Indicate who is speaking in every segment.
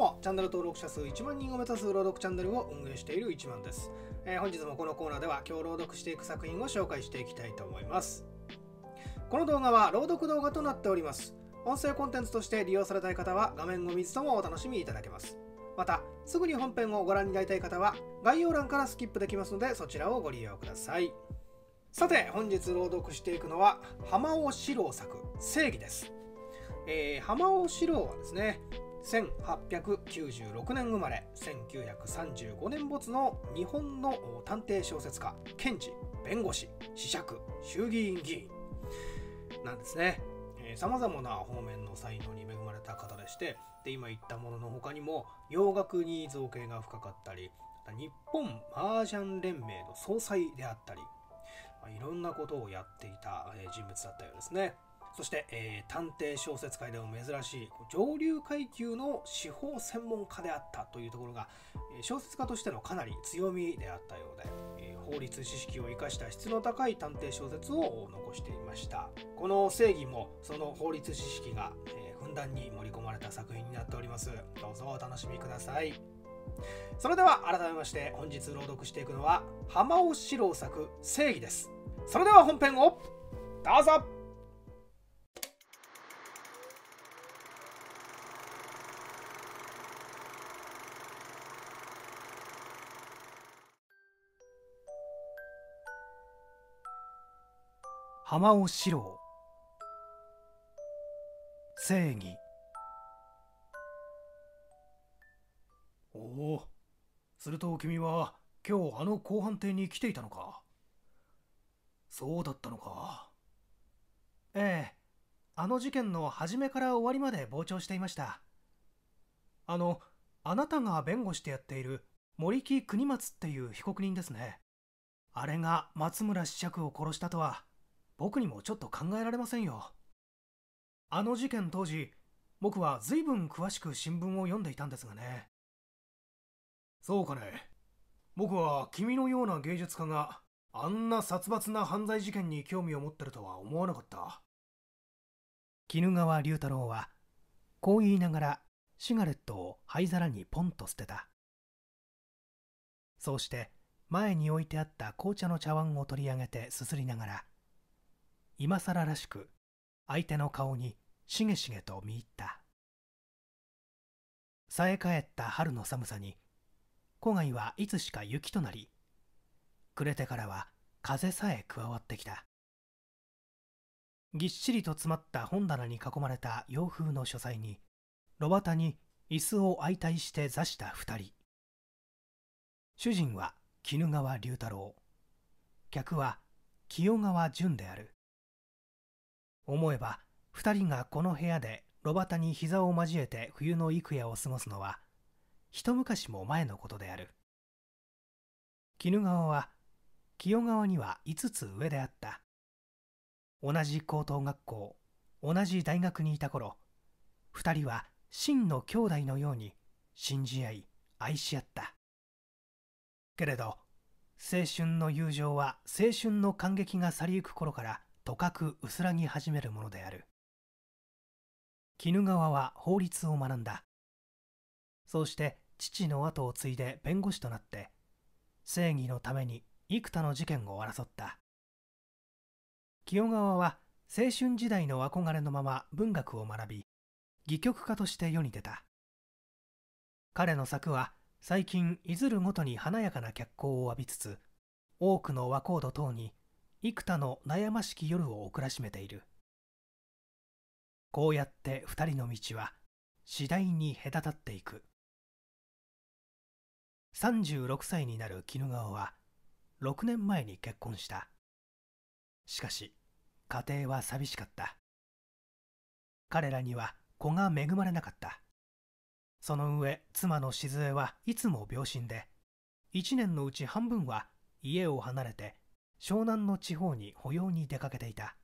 Speaker 1: もチャンネル登録者数1万人を目指す朗読チャンネルを運営している1万です、えー、本日もこのコーナーでは今日朗読していく作品を紹介していきたいと思いますこの動画は朗読動画となっております音声コンテンツとして利用されたい方は画面を見つともお楽しみいただけますまたすぐに本編をご覧になりたい方は概要欄からスキップできますのでそちらをご利用くださいさて本日朗読していくのは浜尾四郎作「正義」です、えー、浜尾四郎はですね1896年生まれ1935年没の日本の探偵小説家検事弁護士子爵衆議院議員なんですねさまざまな方面の才能に恵まれた方でしてで今言ったものの他にも洋楽に造形が深かったり日本麻雀連盟の総裁であったり、まあ、いろんなことをやっていた人物だったようですね。そして、えー、探偵小説界でも珍しい上流階級の司法専門家であったというところが小説家としてのかなり強みであったようで、えー、法律知識を生かした質の高い探偵小説を残していましたこの正義もその法律知識が、えー、ふんだんに盛り込まれた作品になっておりますどうぞお楽しみくださいそれでは改めまして本日朗読していくのは浜尾四郎作「正義」ですそれでは本編をどうぞ浜尾四郎正義おおすると君は今日あの公判廷に来ていたのかそうだったのかええあの事件の初めから終わりまで傍聴していましたあのあなたが弁護してやっている森木国松っていう被告人ですねあれが松村子爵を殺したとは僕にもちょっと考えられませんよあの事件当時僕は随分詳しく新聞を読んでいたんですがねそうかね僕は君のような芸術家があんな殺伐な犯罪事件に興味を持ってるとは思わなかった衣川龍太郎はこう言いながらシガレットを灰皿にポンと捨てたそうして前に置いてあった紅茶の茶碗を取り上げてすすりながら今更らしく相手の顔にしげしげと見入ったさええった春の寒さに古外はいつしか雪となり暮れてからは風さえ加わってきたぎっしりと詰まった本棚に囲まれた洋風の書斎に炉端に椅子を相対して座した二人主人は絹川龍太郎客は清川淳である思えば2人がこの部屋で炉端に膝を交えて冬の幾夜を過ごすのは一昔も前のことである鬼怒川は清川には5つ上であった同じ高等学校同じ大学にいた頃2人は真の兄弟のように信じ合い愛し合ったけれど青春の友情は青春の感激が去りゆく頃からとかく薄らぎ始めるものである鬼怒川は法律を学んだそうして父の後を継いで弁護士となって正義のために幾多の事件を争った清川は青春時代の憧れのまま文学を学び戯曲家として世に出た彼の作は最近いずるごとに華やかな脚光を浴びつつ多くの和光度等に幾多の悩ましき夜を送らしめている
Speaker 2: こうやって二人の道は次第に隔たっていく36歳になる絹川は
Speaker 1: 6年前に結婚したしかし家庭は寂しかった彼らには子が恵まれなかったその上妻の静江はいつも病心で1年のうち半分は家を離れて湘南の地方に保養に出かけていた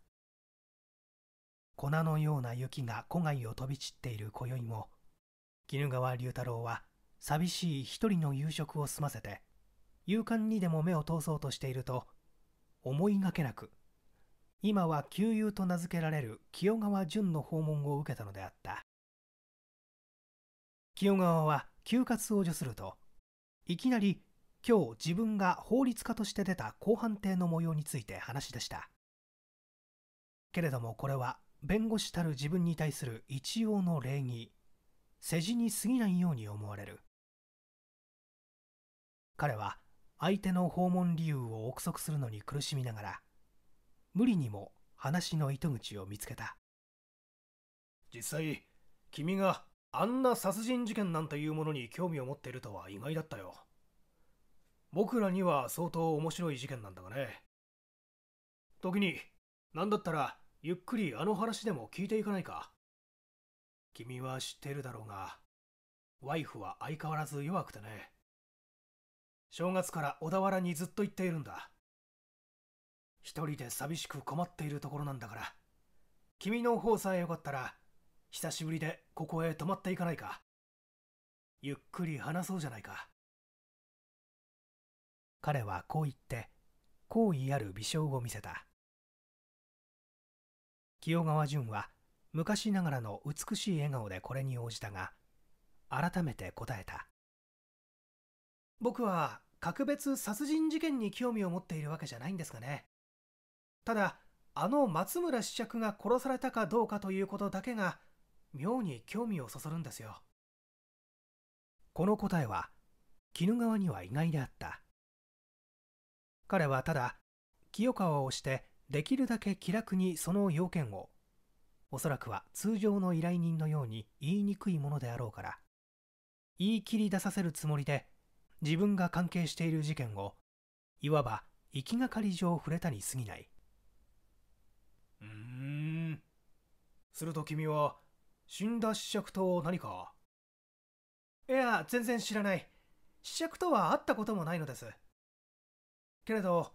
Speaker 1: 粉のような雪が古街を飛び散っている今宵も怒川龍太郎は寂しい一人の夕食を済ませて勇敢にでも目を通そうとしていると思いがけなく今は旧友と名付けられる清川淳の訪問を受けたのであった清川は休活を除するといきなり今日自分が法律家として出た公判廷の模様について話し出したけれどもこれは弁護士たる自分に対する一応の礼儀世辞に過ぎないように思われる彼は相手の訪問理由を憶測するのに苦しみながら無理にも話の糸口を見つけた実際君があんな殺人事件なんていうものに興味を持っているとは意外だったよ僕らには相当面白い事件なんだがね時に何だったらゆっくりあの話でも聞いていかないか君は知ってるだろうがワイフは相変わらず弱くてね正月から小田原にずっと行っているんだ一人で寂しく困っているところなんだから君の方さえよかったら久しぶりでここへ泊まっていかないか
Speaker 2: ゆっくり話そうじゃないか彼はこう言って好意ある微笑を見せた清
Speaker 1: 川淳は昔ながらの美しい笑顔でこれに応じたが改めて答えた僕は格別殺人事件に興味を持っているわけじゃないんですがねただあの松村試着が殺されたかどうかということだけが妙に興味をそそるんですよこの答えは鬼怒川には意外であった彼はただ清川をしてできるだけ気楽にその要件をおそらくは通常の依頼人のように言いにくいものであろうから言い切り出させるつもりで自分が関係している事件をいわば行きがかり上触れたに過ぎない
Speaker 2: うーん
Speaker 1: すると君は死んだ試爵と何かいや全然知らない試爵とは会ったこともないのですけれど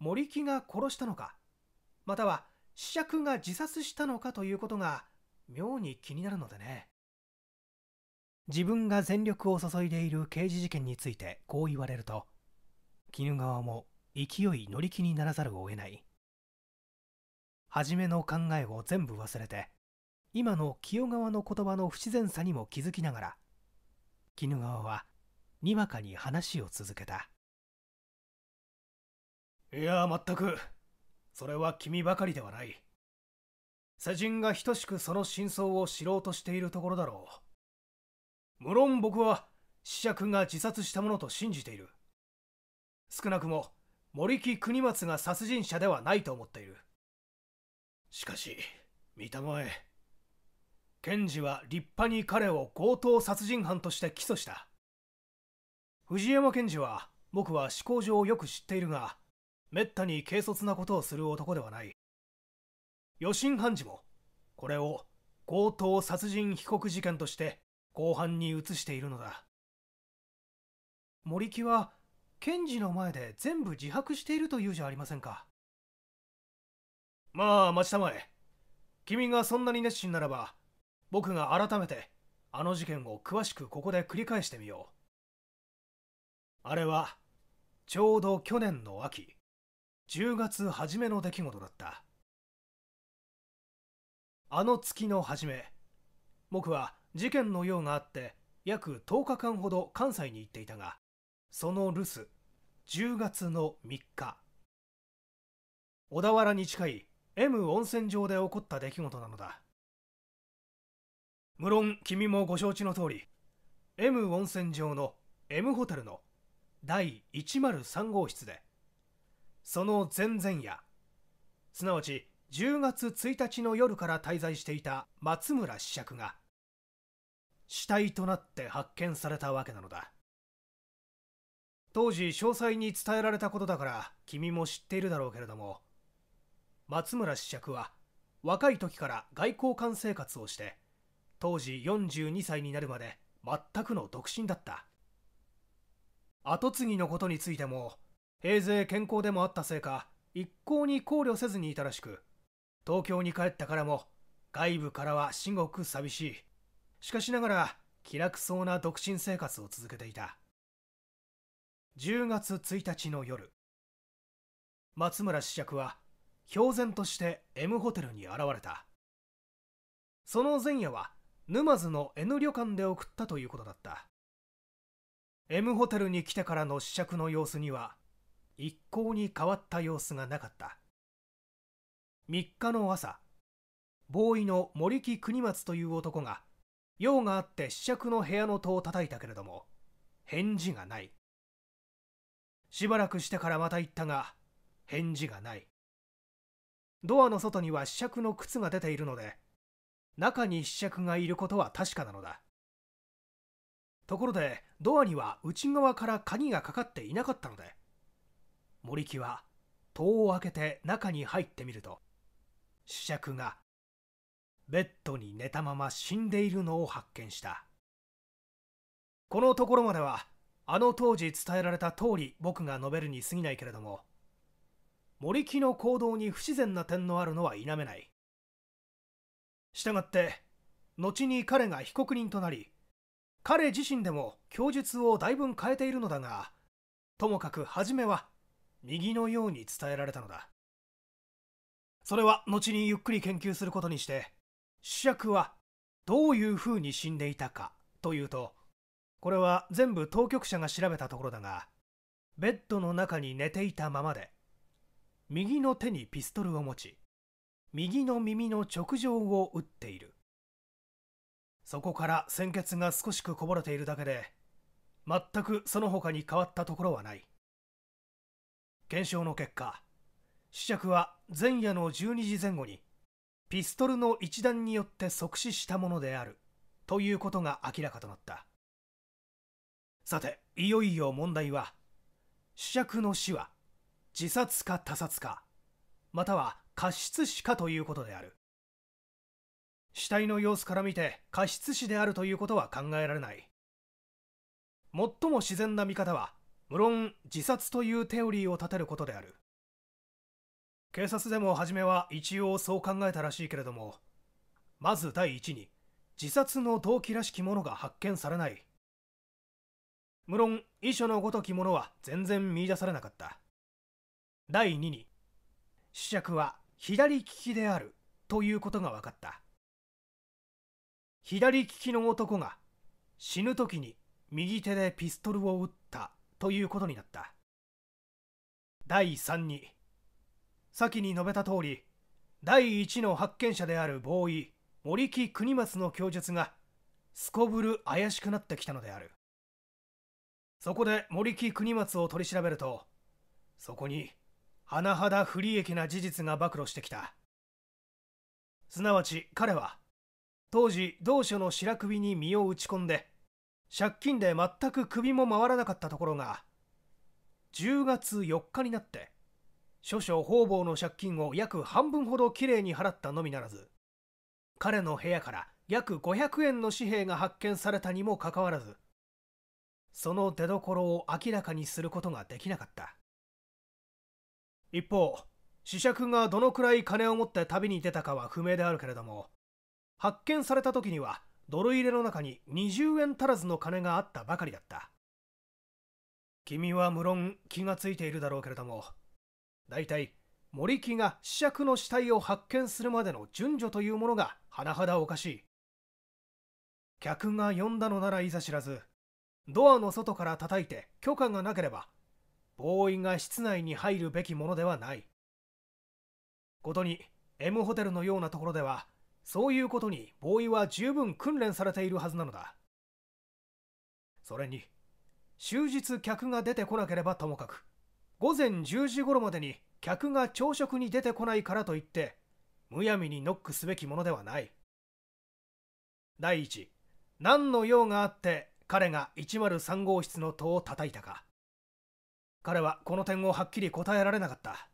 Speaker 1: 森木が殺したのかまたは子爵が自殺したのかということが妙に気になるのでね自分が全力を注いでいる刑事事件についてこう言われると絹川も勢い乗り気にならざるを得ない初めの考えを全部忘れて今の清川の言葉の不自然さにも気づきながら絹川はにわかに話を続けたいや全くそれは君ばかりではない世人が等しくその真相を知ろうとしているところだろう無論僕は死者が自殺したものと信じている少なくも森木国松が殺人者ではないと思っているしかし見たまえ検事は立派に彼を強盗殺人犯として起訴した藤山検事は僕は思考上よく知っているがめったに軽率なことをする男ではない余震判事もこれを強盗殺人被告事件として後半に移しているのだ森木は検事の前で全部自白しているというじゃありませんかまあ待ちたまえ君がそんなに熱心ならば僕が改めてあの事件を詳しくここで繰り返してみようあれはちょうど去年の秋10月初めの出来事だったあの月の初め僕は事件のようがあって約10日間ほど関西に行っていたがその留守10月の3日小田原に近い M 温泉場で起こった出来事なのだ無論君もご承知の通り M 温泉場の M ホテルの第103号室でその前々夜すなわち10月1日の夜から滞在していた松村子爵が死体となって発見されたわけなのだ当時詳細に伝えられたことだから君も知っているだろうけれども松村子爵は若い時から外交官生活をして当時42歳になるまで全くの独身だった跡継ぎのことについても平勢健康でもあったせいか一向に考慮せずにいたらしく東京に帰ったからも外部からは至極寂しいしかしながら気楽そうな独身生活を続けていた10月1日の夜松村子爵は標然として M ホテルに現れたその前夜は沼津の N 旅館で送ったということだった M ホテルに来てからの試着の様子には一向に変わった様子がなかった3日の朝ボーイの森木国松という男が用があって試着の部屋の戸を叩いたけれども返事がないしばらくしてからまた行ったが返事がないドアの外には試着の靴が出ているので中に試着がいることは確かなのだところでドアには内側から鍵がかかっていなかったので森木は戸を開けて中に入ってみると主尺がベッドに寝たまま死んでいるのを発見したこのところまではあの当時伝えられた通り僕が述べるに過ぎないけれども森木の行動に不自然な点のあるのは否めないしたがって後に彼が被告人となり彼自身でも供述をだいぶ変えているのだがともかく初めは右のように伝えられたのだそれは後にゆっくり研究することにして主役はどういうふうに死んでいたかというとこれは全部当局者が調べたところだがベッドの中に寝ていたままで右の手にピストルを持ち右の耳の直上を打っているそこから鮮血が少しくこぼれているだけで全くその他に変わったところはない検証の結果試着は前夜の12時前後にピストルの一弾によって即死したものであるということが明らかとなったさていよいよ問題は試着の死は自殺か他殺かまたは過失死かということである死体の様子から見て過失死であるということは考えられない最も自然な見方は無論自殺というテオリーを立てることである警察でも初めは一応そう考えたらしいけれどもまず第一に自殺の動機らしきものが発見されない無論遺書のごときものは全然見出されなかった第2に死者は左利きであるということが分かった左利きの男が死ぬ時に右手でピストルを撃ったということになった第3に先に述べた通り第1の発見者であるボーイ森木国松の供述がすこぶる怪しくなってきたのであるそこで森木国松を取り調べるとそこに甚だ不利益な事実が暴露してきたすなわち彼は当時同所の白首に身を打ち込んで借金で全く首も回らなかったところが10月4日になって少々方々の借金を約半分ほどきれいに払ったのみならず彼の部屋から約500円の紙幣が発見されたにもかかわらずその出どころを明らかにすることができなかった一方試釈がどのくらい金を持って旅に出たかは不明であるけれども発見された時には泥入れの中に20円足らずの金があったばかりだった君は無論気がついているだろうけれども大体森木が死釈の死体を発見するまでの順序というものが甚だおかしい客が呼んだのならいざ知らずドアの外から叩いて許可がなければボーイが室内に入るべきものではないことに M ホテルのようなところではそういうことにボーイは十分訓練されているはずなのだそれに終日客が出てこなければともかく午前10時頃までに客が朝食に出てこないからといってむやみにノックすべきものではない第一何の用があって彼が103号室の戸を叩いたか彼はこの点をはっきり答えられなかった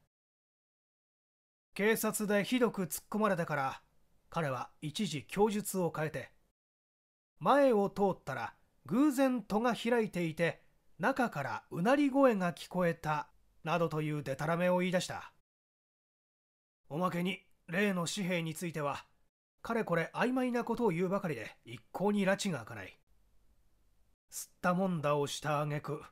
Speaker 1: 警察でひどく突っ込まれたから彼は一時供述を変えて前を通ったら偶然戸が開いていて中からうなり声が聞こえたなどというでたらめを言い出したおまけに例の紙幣についてはかれこれ曖昧なことを言うばかりで一向に拉致が開かない吸ったもんだをした挙句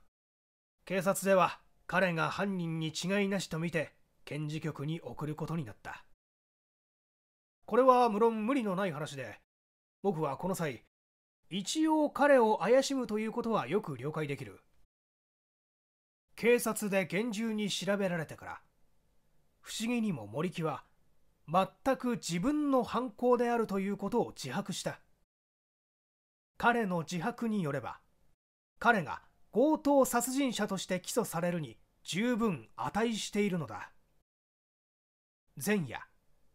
Speaker 1: 警察では彼が犯人に違いなしとみて検事局に送ることになったこれは無論無理のない話で、僕はこの際、一応彼を怪しむということはよく了解できる。警察で厳重に調べられてから、不思議にも森木は、全く自分の犯行であるということを自白した。彼の自白によれば、彼が強盗殺人者として起訴されるに十分値しているのだ。前夜、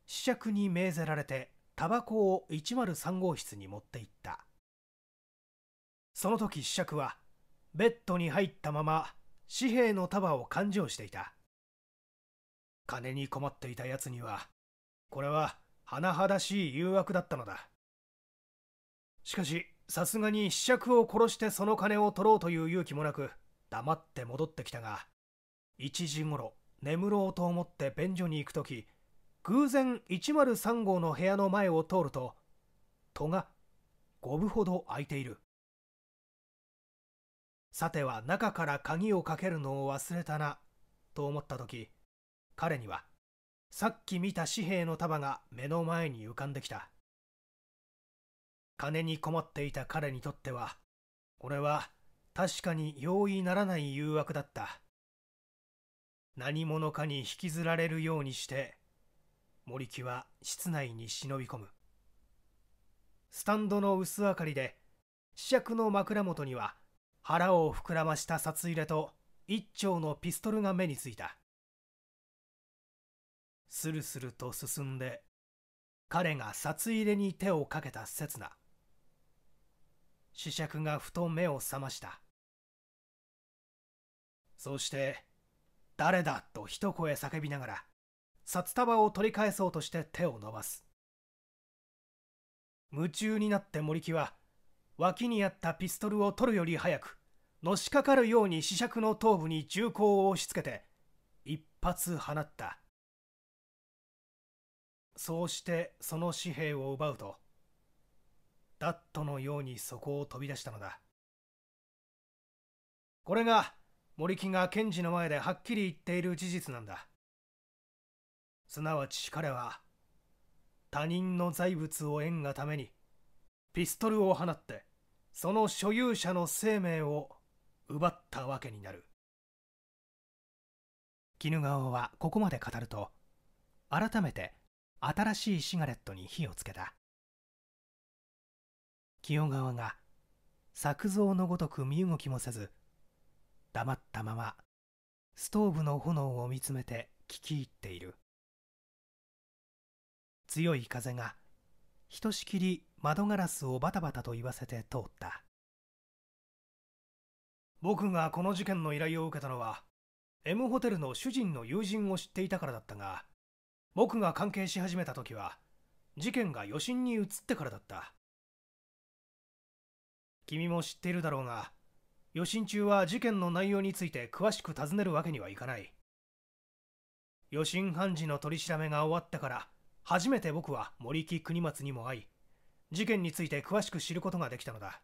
Speaker 1: 試着に命ぜられてタバコを103号室に持って行ったその時試着はベッドに入ったまま紙幣の束を勘定していた金に困っていた奴にはこれは甚だしい誘惑だったのだしかしさすがに試着を殺してその金を取ろうという勇気もなく黙って戻ってきたが1時ごろ眠ろうと思って便所に行く時偶然103号の部屋の前を通ると戸が5分ほど開いているさては中から鍵をかけるのを忘れたなと思った時彼にはさっき見た紙幣の束が目の前に浮かんできた金に困っていた彼にとってはこれは確かに容易ならない誘惑だった何者かに引きずられるようにして森木は室内に忍び込むスタンドの薄明かりで試着の枕元には腹を膨らました札入れと一丁のピストルが目についたスルスルと進んで彼が札入れに手をかけた刹那試着がふと目を覚ましたそして誰だと一声叫びながら札束を取り返そうとして手を伸ばす夢中になって森木は脇にあったピストルを取るより早くのしかかるように子爵の頭部に銃口を押し付けて一発放ったそうしてその紙幣を奪うとダットのようにそこを飛び出したのだこれが森木が検事の前ではっきり言っている事実なんだすなわち彼は他人の財物を縁がためにピストルを放ってその所有者の生命を奪ったわけになる絹川はここまで語ると改めて新しいシガレットに火をつけた清川が作造のごとく身動きもせず黙ったままストーブの炎を見つめて聞き入っている強い風がひとしきり窓ガラスをバタバタと言わせて通った僕がこの事件の依頼を受けたのは M ホテルの主人の友人を知っていたからだったが僕が関係し始めた時は事件が余震に移ってからだった君も知っているだろうが余震中は事件の内容について詳しく尋ねるわけにはいかない余震判事の取り調べが終わったから初めて僕は森木国松にも会い事件について詳しく知ることができたのだ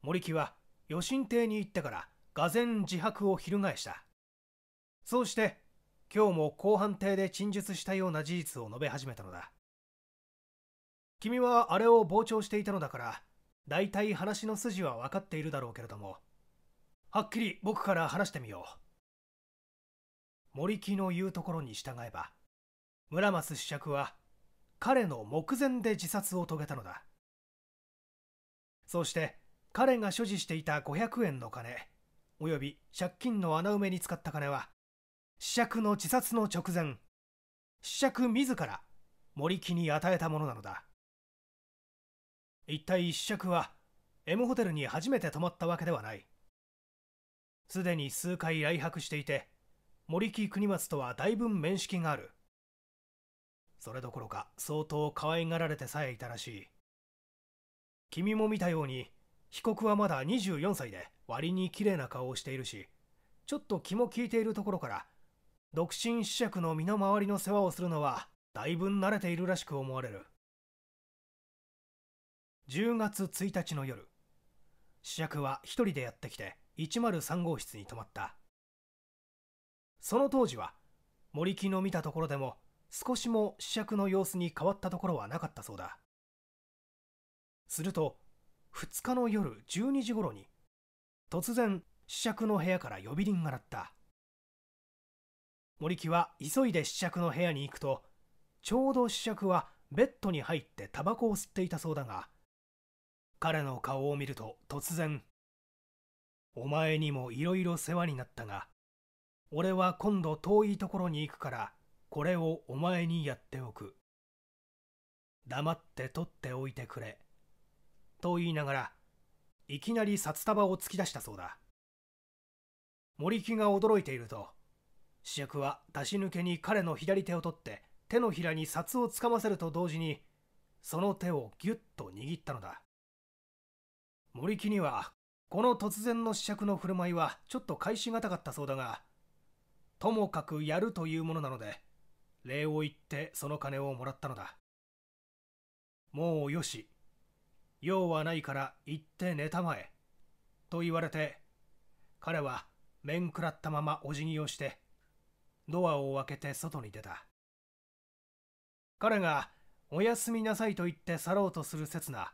Speaker 1: 森木は余震邸に行ってから俄然自白を翻したそうして今日も公判艇で陳述したような事実を述べ始めたのだ君はあれを傍聴していたのだから大体話の筋は分かっているだろうけれどもはっきり僕から話してみよう森木の言うところに従えば村松子爵は彼の目前で自殺を遂げたのだそして彼が所持していた500円の金および借金の穴埋めに使った金は子爵の自殺の直前試着自ら森木に与えたものなのだ一体子爵は M ホテルに初めて泊まったわけではないすでに数回来泊していて森木国松とは大分面識があるそれどころか相当可愛がられてさえいたらしい君も見たように被告はまだ24歳で割に綺麗な顔をしているしちょっと気も利いているところから独身子爵の身の回りの世話をするのはだいぶ慣れているらしく思われる10月1日の夜試着は1人でやってきて103号室に泊まったその当時は森木の見たところでも少しも試着の様子に変わったところはなかったそうだすると2日の夜12時頃に突然試着の部屋から呼び鈴が鳴った森木は急いで試着の部屋に行くとちょうど試着はベッドに入ってタバコを吸っていたそうだが彼の顔を見ると突然「お前にもいろいろ世話になったが俺は今度遠いところに行くからこれをお前にやっておく。黙って取っておいてくれ。と言いながら、いきなり札束を突き出したそうだ。森木が驚いていると、主役は出し抜けに彼の左手を取って、手のひらに札をつかませると同時に、その手をぎゅっと握ったのだ。森木には、この突然の試着の振る舞いはちょっと返しがたかったそうだが、ともかくやるというものなので、礼を言ってその金をもらったのだ。もうよし。用はないから行って寝たまえ。と言われて、彼は面食らったままお辞儀をして、ドアを開けて外に出た。彼がおやすみなさいと言って去ろうとする刹那、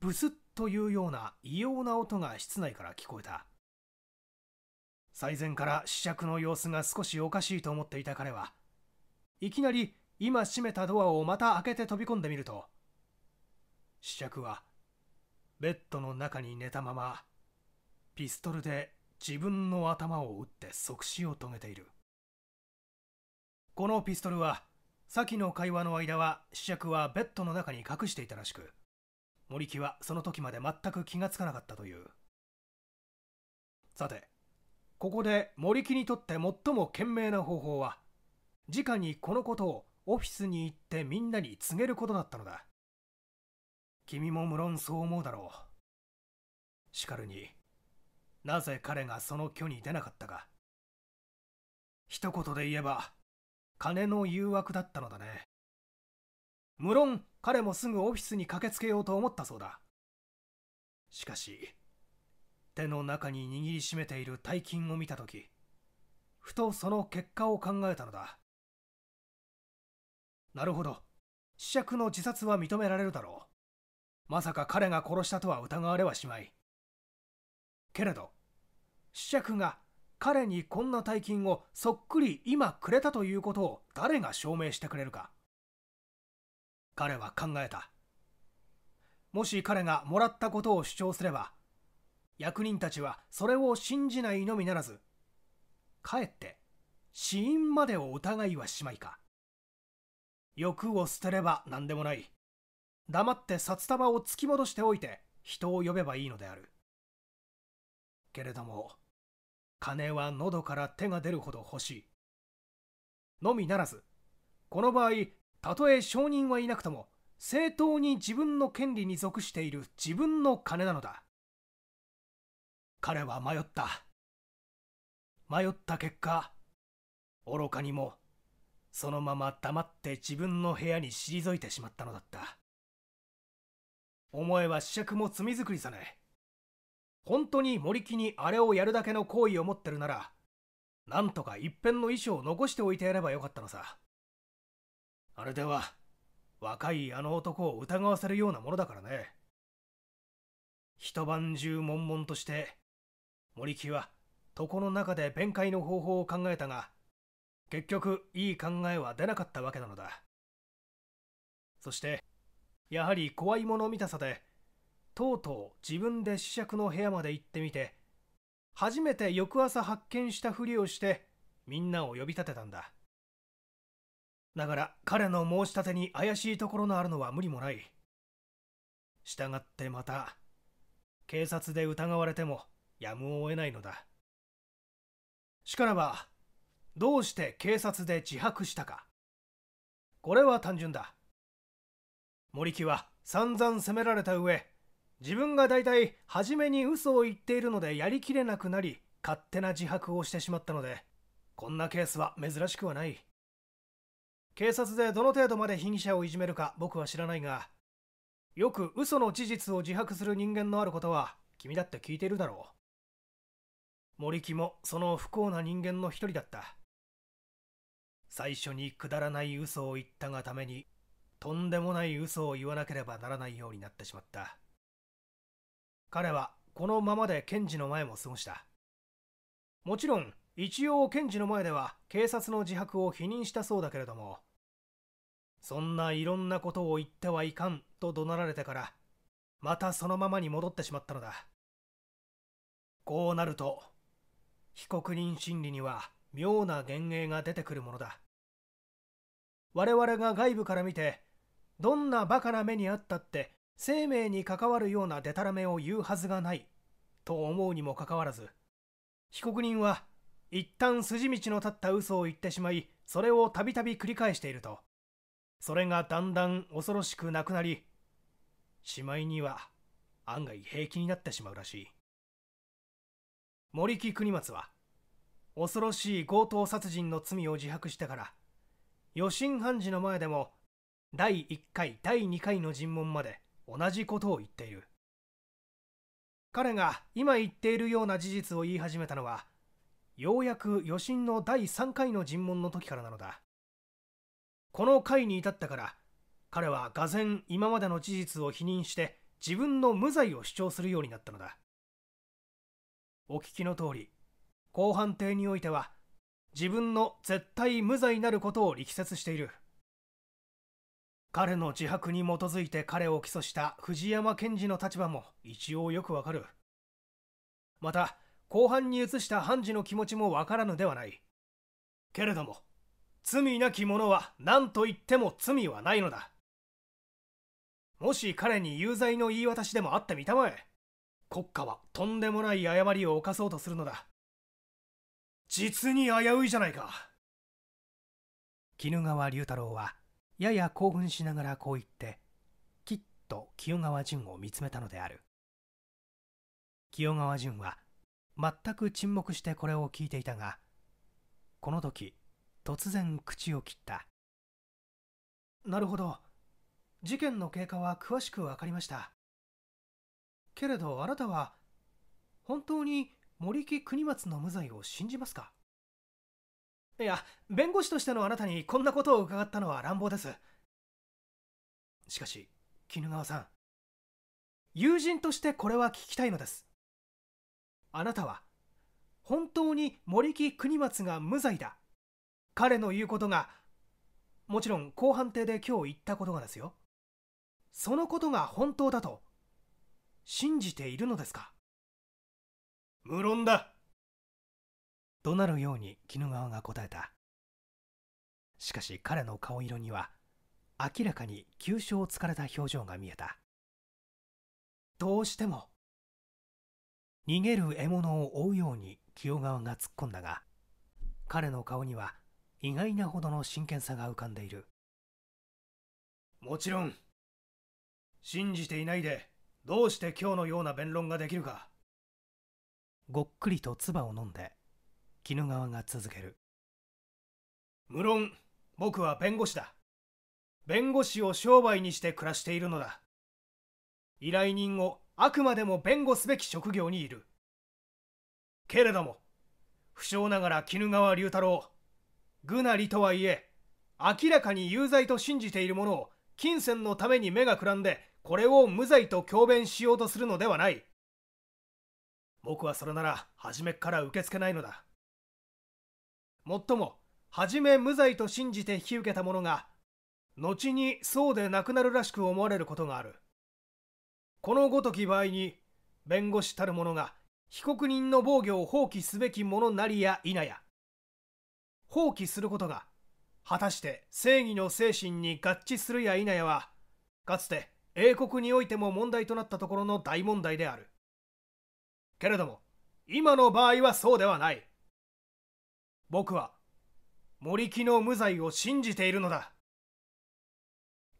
Speaker 1: ブスッというような異様な音が室内から聞こえた。最前から試着の様子が少しおかしいと思っていた彼は、いきなり今閉めたドアをまた開けて飛び込んでみると試着はベッドの中に寝たままピストルで自分の頭を撃って即死を遂げているこのピストルは先の会話の間は試着はベッドの中に隠していたらしく森木はその時まで全く気がつかなかったというさてここで森木にとって最も賢明な方法は直にこのことをオフィスに行ってみんなに告げることだったのだ君も無論そう思うだろうしかるになぜ彼がその虚に出なかったか一言で言えば金の誘惑だったのだね無論彼もすぐオフィスに駆けつけようと思ったそうだしかし手の中に握りしめている大金を見た時ふとその結果を考えたのだなるほど。試着の自殺は認められるだろう。まさか彼が殺したとは疑われはしまい。けれど、試着が彼にこんな大金をそっくり今くれたということを誰が証明してくれるか。彼は考えた。もし彼がもらったことを主張すれば、役人たちはそれを信じないのみならず、かえって死因までを疑いはしまいか。欲を捨てれば何でもない黙って札束を突き戻しておいて人を呼べばいいのであるけれども金は喉から手が出るほど欲しいのみならずこの場合たとえ証人はいなくとも正当に自分の権利に属している自分の金なのだ彼は迷った迷った結果愚かにもそのまま黙って自分の部屋に退いてしまったのだったお前は試着も罪作りさね本当に森木にあれをやるだけの行為を持ってるならなんとか一辺の衣装を残しておいてやればよかったのさあれでは若いあの男を疑わせるようなものだからね一晩中悶々として森木は床の中で弁解の方法を考えたが結局いい考えは出なかったわけなのだそしてやはり怖いもの見たさでとうとう自分で試着の部屋まで行ってみて初めて翌朝発見したふりをしてみんなを呼び立てたんだだから彼の申し立てに怪しいところのあるのは無理もない従ってまた警察で疑われてもやむを得ないのだしからばどうして警察で自白したかこれは単純だ森木は散々責められた上自分が大体初めに嘘を言っているのでやりきれなくなり勝手な自白をしてしまったのでこんなケースは珍しくはない警察でどの程度まで被疑者をいじめるか僕は知らないがよく嘘の事実を自白する人間のあることは君だって聞いているだろう森木もその不幸な人間の一人だった最初にくだらない嘘を言ったがためにとんでもない嘘を言わなければならないようになってしまった彼はこのままで検事の前も過ごしたもちろん一応検事の前では警察の自白を否認したそうだけれどもそんないろんなことを言ってはいかんと怒鳴られてからまたそのままに戻ってしまったのだこうなると被告人心理には妙な幻影が出てくるものだ我々が外部から見てどんなバカな目にあったって生命に関わるようなデタラメを言うはずがないと思うにもかかわらず被告人は一旦筋道の立った嘘を言ってしまいそれをたびたび繰り返しているとそれがだんだん恐ろしくなくなりしまいには案外平気になってしまうらしい森木国松は恐ろしい強盗殺人の罪を自白してから余震判事の前でも第1回第2回の尋問まで同じことを言っている彼が今言っているような事実を言い始めたのはようやく余震の第3回の尋問の時からなのだこの回に至ったから彼は俄然今までの事実を否認して自分の無罪を主張するようになったのだお聞きの通り公判廷においては自分の絶対無罪なることを力説している彼の自白に基づいて彼を起訴した藤山検事の立場も一応よくわかるまた後半に移した判事の気持ちもわからぬではないけれども罪なき者は何と言っても罪はないのだもし彼に有罪の言い渡しでもあってみたまえ国家はとんでもない誤りを犯そうとするのだ実に危ういじゃないか絹川龍太郎はやや興奮しながらこう言ってきっと清川淳を見つめたのである清川淳は全く沈黙してこれを聞いていたがこの時突然口を切ったなるほど事件の経過は詳しく分かりましたけれどあなたは本当に森木国松の無罪を信じますかいや弁護士としてのあなたにこんなことを伺ったのは乱暴ですしかし衣川さん友人としてこれは聞きたいのですあなたは本当に森木国松が無罪だ彼の言うことがもちろん公判廷で今日言ったことがですよそのことが本当だと信じているのです
Speaker 2: か無論だ怒鳴るように絹川が答えたしかし彼の顔色には明らか
Speaker 1: に急所をつかれた表情が見えたどうしても逃げる獲物を追うように清川が突っ込んだが彼の顔には意外なほどの真剣さが浮かんでいるもちろん信じていないでどうして今日のような弁論ができるかごっくりと唾を飲んで鬼怒川が続ける無論僕は弁護士だ弁護士を商売にして暮らしているのだ依頼人をあくまでも弁護すべき職業にいるけれども不詳ながら鬼怒川龍太郎ぐなりとはいえ明らかに有罪と信じている者を金銭のために目がくらんでこれを無罪と強弁しようとするのではない僕はそれなら初めから受け付けないのだ。もっとも、初め無罪と信じて引き受けた者が、後にそうでなくなるらしく思われることがある。このごとき場合に、弁護士たる者が被告人の防御を放棄すべきものなりや否や、放棄することが、果たして正義の精神に合致するや否やは、かつて英国においても問題となったところの大問題である。けれども今の場合はそうではない僕は森木の無罪を信じているのだ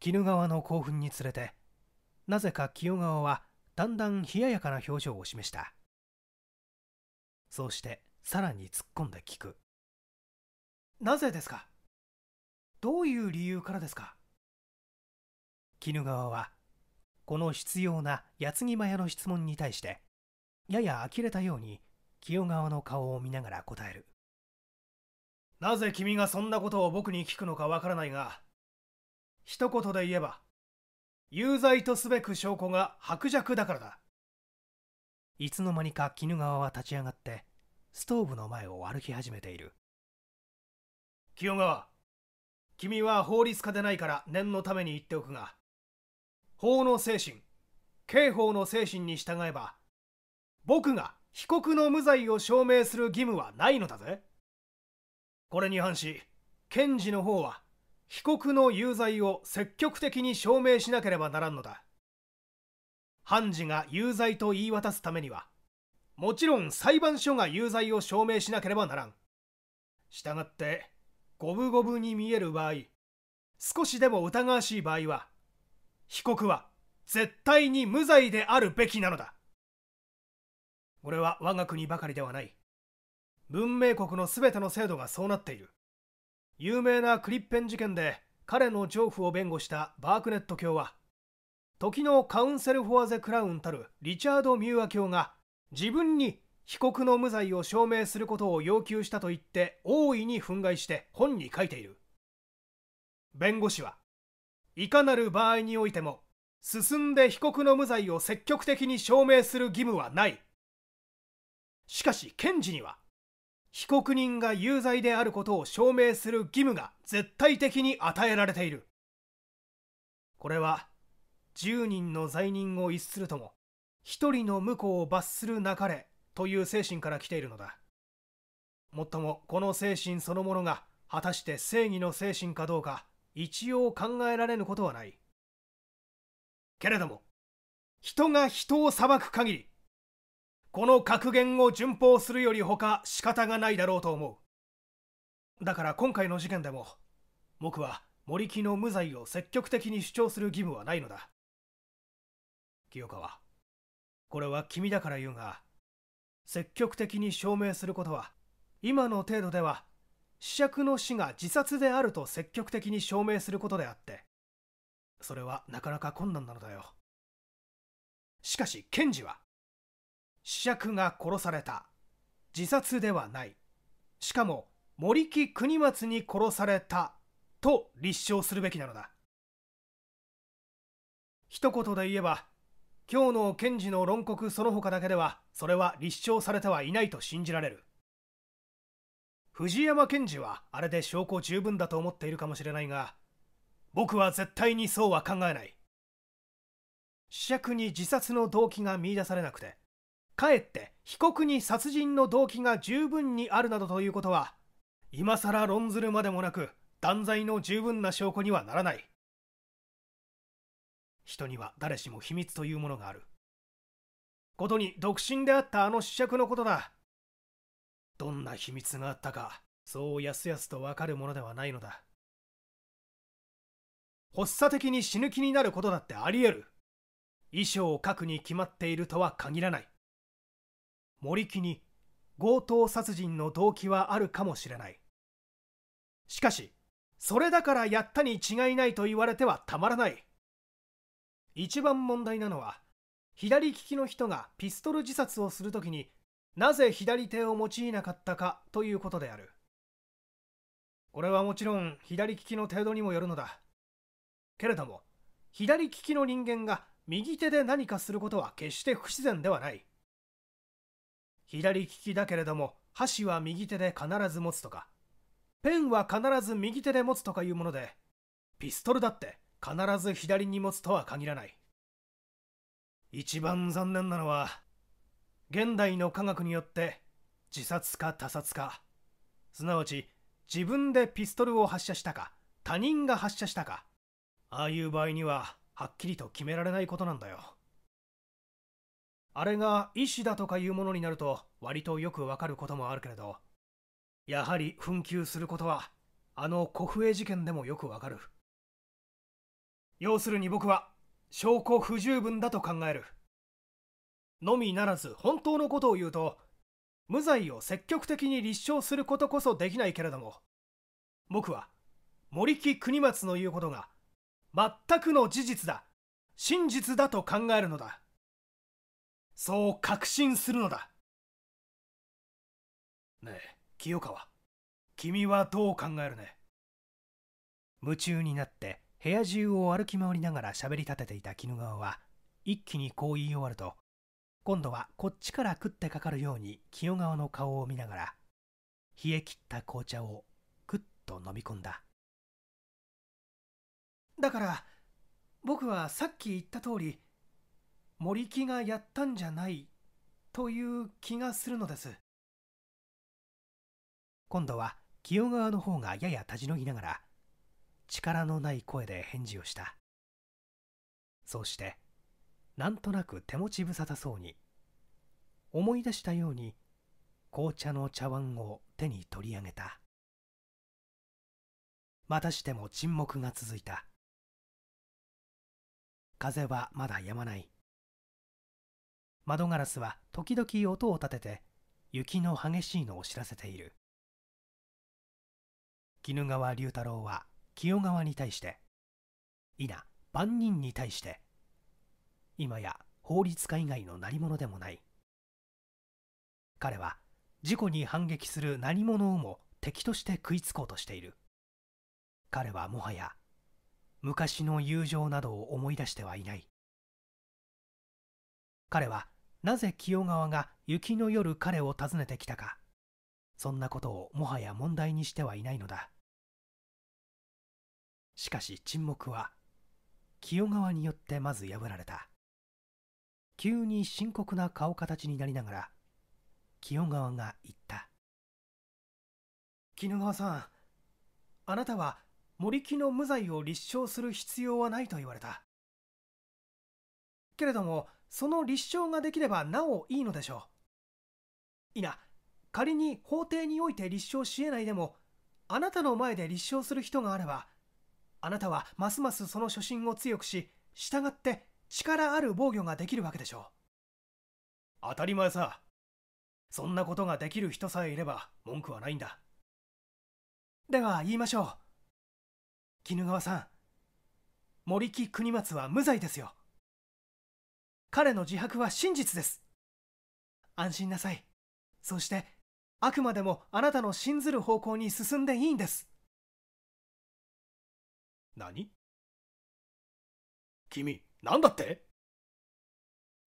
Speaker 1: 鬼怒川の興奮につれてなぜか清川はだんだん冷ややかな表情
Speaker 2: を示したそうしてさらに突っ込んで聞くなぜですかどういう理由からですか
Speaker 1: 鬼怒川はこの執拗な八木麻早の質問に対してやや呆れたように清川の顔を見ながら答えるなぜ君がそんなことを僕に聞くのかわからないが一言で言えば有罪とすべく証拠が薄弱だからだいつの間にか鬼怒川は立ち上がってストーブの前を歩き始めている清川君は法律家でないから念のために言っておくが法の精神刑法の精神に従えば僕が被告の無罪を証明する義務はないのだぜこれに反し検事の方は被告の有罪を積極的に証明しなければならんのだ判事が有罪と言い渡すためにはもちろん裁判所が有罪を証明しなければならんしたがって五分五分に見える場合少しでも疑わしい場合は被告は絶対に無罪であるべきなのだれは我が国ばかりではない文明国の全ての制度がそうなっている有名なクリッペン事件で彼の情婦を弁護したバークネット教は時のカウンセル・フォア・ゼ・クラウンたるリチャード・ミューア教が自分に被告の無罪を証明することを要求したと言って大いに憤慨して本に書いている弁護士はいかなる場合においても進んで被告の無罪を積極的に証明する義務はないしかし検事には被告人が有罪であることを証明する義務が絶対的に与えられているこれは10人の罪人を逸するとも1人の婿を罰するなかれという精神から来ているのだもっともこの精神そのものが果たして正義の精神かどうか一応考えられぬことはないけれども人が人を裁く限りこの格言を順法するよりほか仕方がないだろうと思うだから今回の事件でも僕は森木の無罪を積極的に主張する義務はないのだ清川これは君だから言うが積極的に証明することは今の程度では死者の死が自殺であると積極的に証明することであってそれはなかなか困難なのだよしかし検事は子爵が殺された自殺ではないしかも森木国松に殺されたと立証するべきなのだ一言で言えば今日の検事の論告その他だけではそれは立証されてはいないと信じられる藤山検事はあれで証拠十分だと思っているかもしれないが僕は絶対にそうは考えない試着に自殺の動機が見いだされなくてかえって被告に殺人の動機が十分にあるなどということは今更論ずるまでもなく断罪の十分な証拠にはならない人には誰しも秘密というものがあることに独身であったあの試着のことだどんな秘密があったかそうやすやすとわかるものではないのだ発作的に死ぬ気になることだってあり得る遺書を書くに決まっているとは限らない森木に強盗殺人の動機はあるかもしれないしかしそれだからやったに違いないと言われてはたまらない一番問題なのは左利きの人がピストル自殺をするときになぜ左手を用いなかったかということであるこれはもちろん左利きの程度にもよるのだけれども左利きの人間が右手で何かすることは決して不自然ではない左利きだけれども箸は右手で必ず持つとかペンは必ず右手で持つとかいうものでピストルだって必ず左に持つとは限らない一番残念なのは現代の科学によって自殺か他殺かすなわち自分でピストルを発射したか他人が発射したかああいう場合にははっきりと決められないことなんだよ。あれが意師だとかいうものになると割とよくわかることもあるけれどやはり紛糾することはあの古府営事件でもよくわかる要するに僕は証拠不十分だと考えるのみならず本当のことを言うと無罪を積極的に立証することこそできないけれども僕は森木国松の言うことが全く
Speaker 2: の事実だ真実だと考えるのだそう確信するのだねえ清川君はどう考えるね夢中になって部屋中を歩き回
Speaker 1: りながら喋り立てていた絹川は一気にこう言い終わると今度はこっちから食ってかかるように清川の顔を見ながら冷え切った紅茶をぐっと飲み込んだだから僕はさっき言った通り森木がやったんじゃないという気がするのです今度は清川の方がやや立ち退きながら力のない声で返事をしたそうしてなんとなく手持ち無沙汰そうに思い出したように紅茶の茶碗を手に取り上げた
Speaker 2: またしても沈黙が続いた風はまだ止まない窓ガラスは
Speaker 1: 時々音を立てて雪の激しいのを知らせている絹川龍太郎は清川に対して稲万人に対して今や法律家以外の何者でもない彼は事故に反撃する何者をも敵として食いつこうとしている彼はもはや昔の友情などを思い出してはいない彼はなぜ清川が雪の夜彼を訪ねてきたかそんなことをもはや問題にしてはいないのだしかし沈黙は清川によってまず破られた急に深刻な顔形になりながら清川が言った絹川さんあなたは森木の無罪を立証する必要はないと言われたけれどもその立証ができればなおいいのでしょう。いな、仮に法廷において立証し得ないでも、あなたの前で立証する人があれば、あなたはますますその初心を強くし、従って力ある防御ができるわけでしょう。当たり前さ。そんなことができる人さえいれば文句はないんだ。では言いましょう。絹川さん、森木国松は無罪ですよ。彼の自白は真実です
Speaker 2: 安心なさいそしてあくまでもあなたの信ずる方向に進んでいいんです何君何だって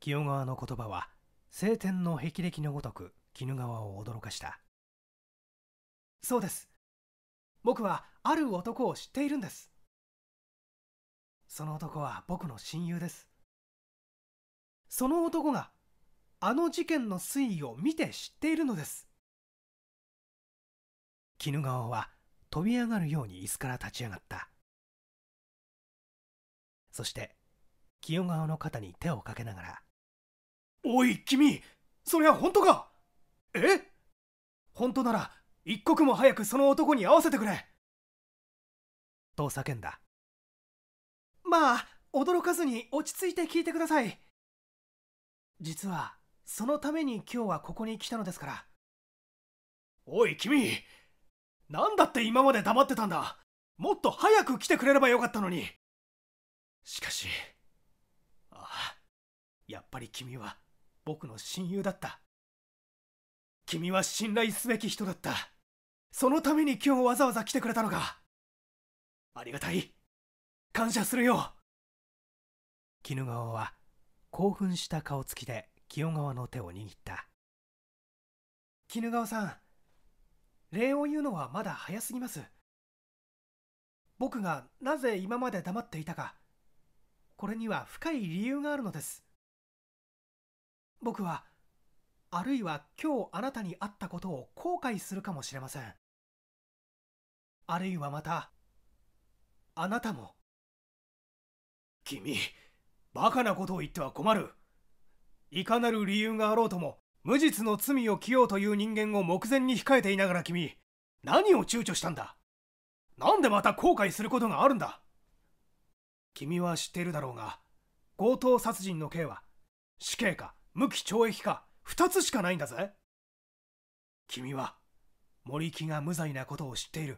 Speaker 2: 清川の言葉は晴
Speaker 1: 天の霹靂のごとく鬼怒川を驚かしたそうです僕はある男を知っているんですその男は僕の親友ですその男があの事
Speaker 2: 件の推移を見て知っているのです絹川は飛び上がるように椅子から立ち上がった
Speaker 1: そして清川の肩に手をかけながら「おい君
Speaker 2: そりゃ本当かえ本当なら一刻も早くその男に会わせてくれ!」と叫んだまあ驚かずに落ち着いて聞いてください実はその
Speaker 1: ために今日はここに来たのですから
Speaker 2: おい君何
Speaker 1: だって今まで黙ってたんだもっと早く来てくれればよかったのにしかしああやっぱり君は僕の親友だ
Speaker 2: った君は信頼すべき人だったそのために今日わざわざ来てくれたのかありがたい感謝するよ
Speaker 1: 絹川は興奮した顔つきで清川の手を握った絹川さん礼を言うのはまだ早すぎます僕がなぜ今まで黙っていたかこれには深い理由があるのです僕はあるいは今日あなたに会ったことを後悔するかもしれませんあるいはまたあなたも君バカなことを言っては困るいかなる理由があろうとも無実の罪を着ようという人間を目前に控えていながら君何を躊躇したんだなんでまた後悔することがあるんだ君は知っているだろうが強盗殺人の刑は死刑か無期懲役か2つしかないんだぜ君は森木が無罪なことを知っている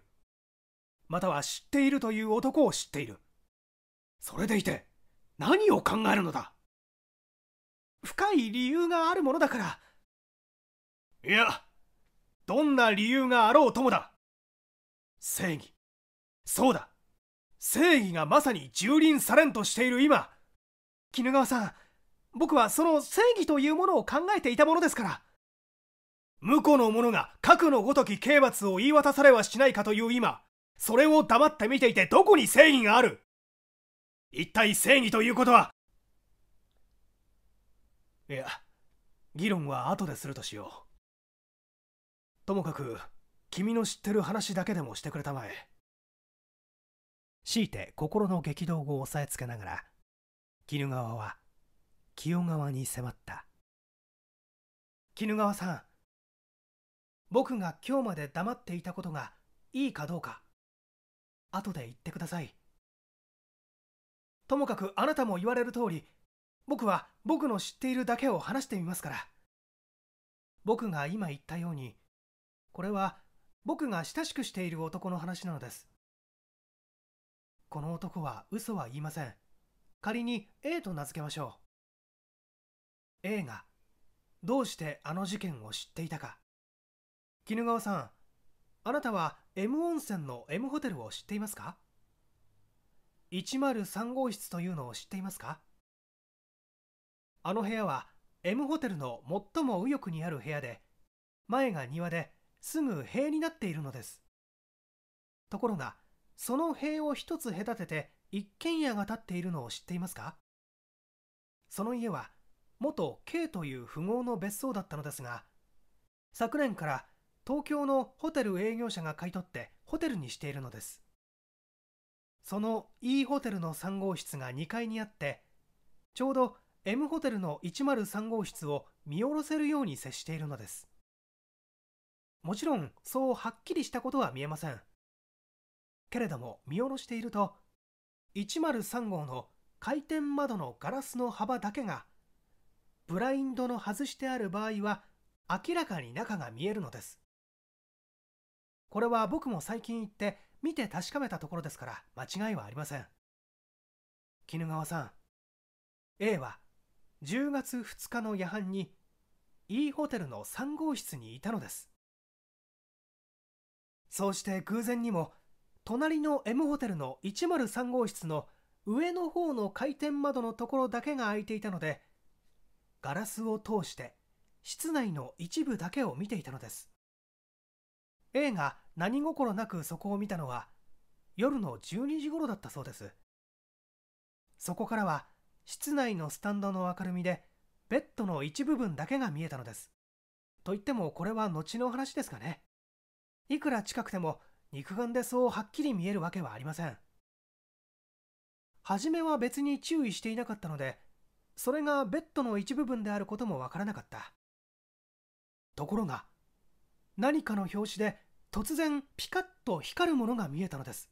Speaker 1: または知っているという男を知っているそれでい
Speaker 2: て何を考えるのだ深い
Speaker 1: 理由があるものだから
Speaker 2: いやどんな理由があろうともだ
Speaker 1: 正義そうだ正義がまさに蹂躙されんとしている今絹川さん僕はその正義というものを考えていたものですから婿の者が核のごとき刑罰を言い渡されはしないかという今それを黙って見ていてどこに正義がある一体正義ということはいや議論は後でするとしようともかく君の知ってる話だけでもしてくれたまえ強いて心の激動を押さえつけながら鬼怒川は清川に迫った鬼怒川さん僕が今日まで黙っていたことがいいかどうか後で言ってくださいともかくあなたも言われる通り僕は僕の知っているだけを話してみますから僕が今言ったようにこれは僕が親しくしている男の話なのですこの男は嘘は言いません仮に A と名付けましょう A がどうしてあの事件を知っていたか絹川さんあなたは M 温泉の M ホテルを知っていますか103号室というのを知っていますかあの部屋は M ホテルの最も右翼にある部屋で前が庭ですぐ塀になっているのですところがその塀を一つ隔てて一軒家が建っているのを知っていますかその家は元 K という富豪の別荘だったのですが昨年から東京のホテル営業者が買い取ってホテルにしているのですその E ホテルの3号室が2階にあってちょうど M ホテルの103号室を見下ろせるように接しているのですもちろんそうはっきりしたことは見えませんけれども見下ろしていると103号の回転窓のガラスの幅だけがブラインドの外してある場合は明らかに中が見えるのですこれは僕も最近行って見て確かめたところですから間違いはありません絹川さん A は10月2日の夜半に E ホテルの3号室にいたのですそうして偶然にも隣の M ホテルの103号室の上の方の回転窓のところだけが開いていたのでガラスを通して室内の一部だけを見ていたのです A が何心なくそこを見たのは夜の12時頃だったそうですそこからは室内のスタンドの明るみでベッドの一部分だけが見えたのですと言ってもこれは後の話ですかねいくら近くても肉眼でそうはっきり見えるわけはありません初めは別に注意していなかったのでそれがベッドの一部分であることもわからなかったところが何かの拍子で突然ピカッと光るものが見えたのです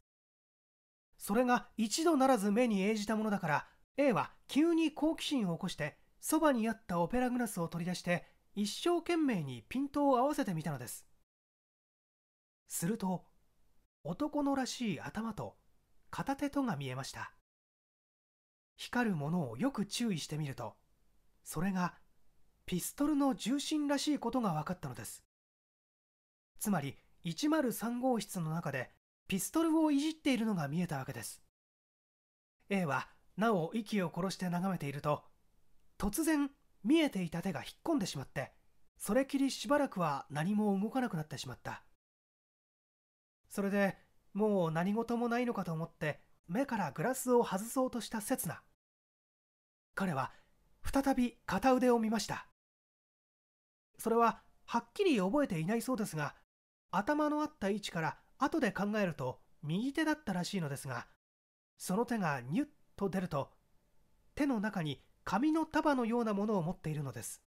Speaker 1: それが一度ならず目に映じたものだから A は急に好奇心を起こしてそばにあったオペラグラスを取り出して一生懸命にピントを合わせてみたのですすると男のらしい頭と片手とが見えました光るものをよく注意してみるとそれがピストルの重心らしいことが分かったのですつまり103号室の中でピストルをいじっているのが見えたわけです A はなお息を殺して眺めていると突然見えていた手が引っ込んでしまってそれきりしばらくは何も動かなくなってしまったそれでもう何事もないのかと思って目からグラスを外そうとした刹那彼は再び片腕を見ましたそれははっきり覚えていないそうですが頭のあった位置から後で考えると右手だったらしいのですがその手がニュッと出ると手の中に紙の束のようなものを持っているのです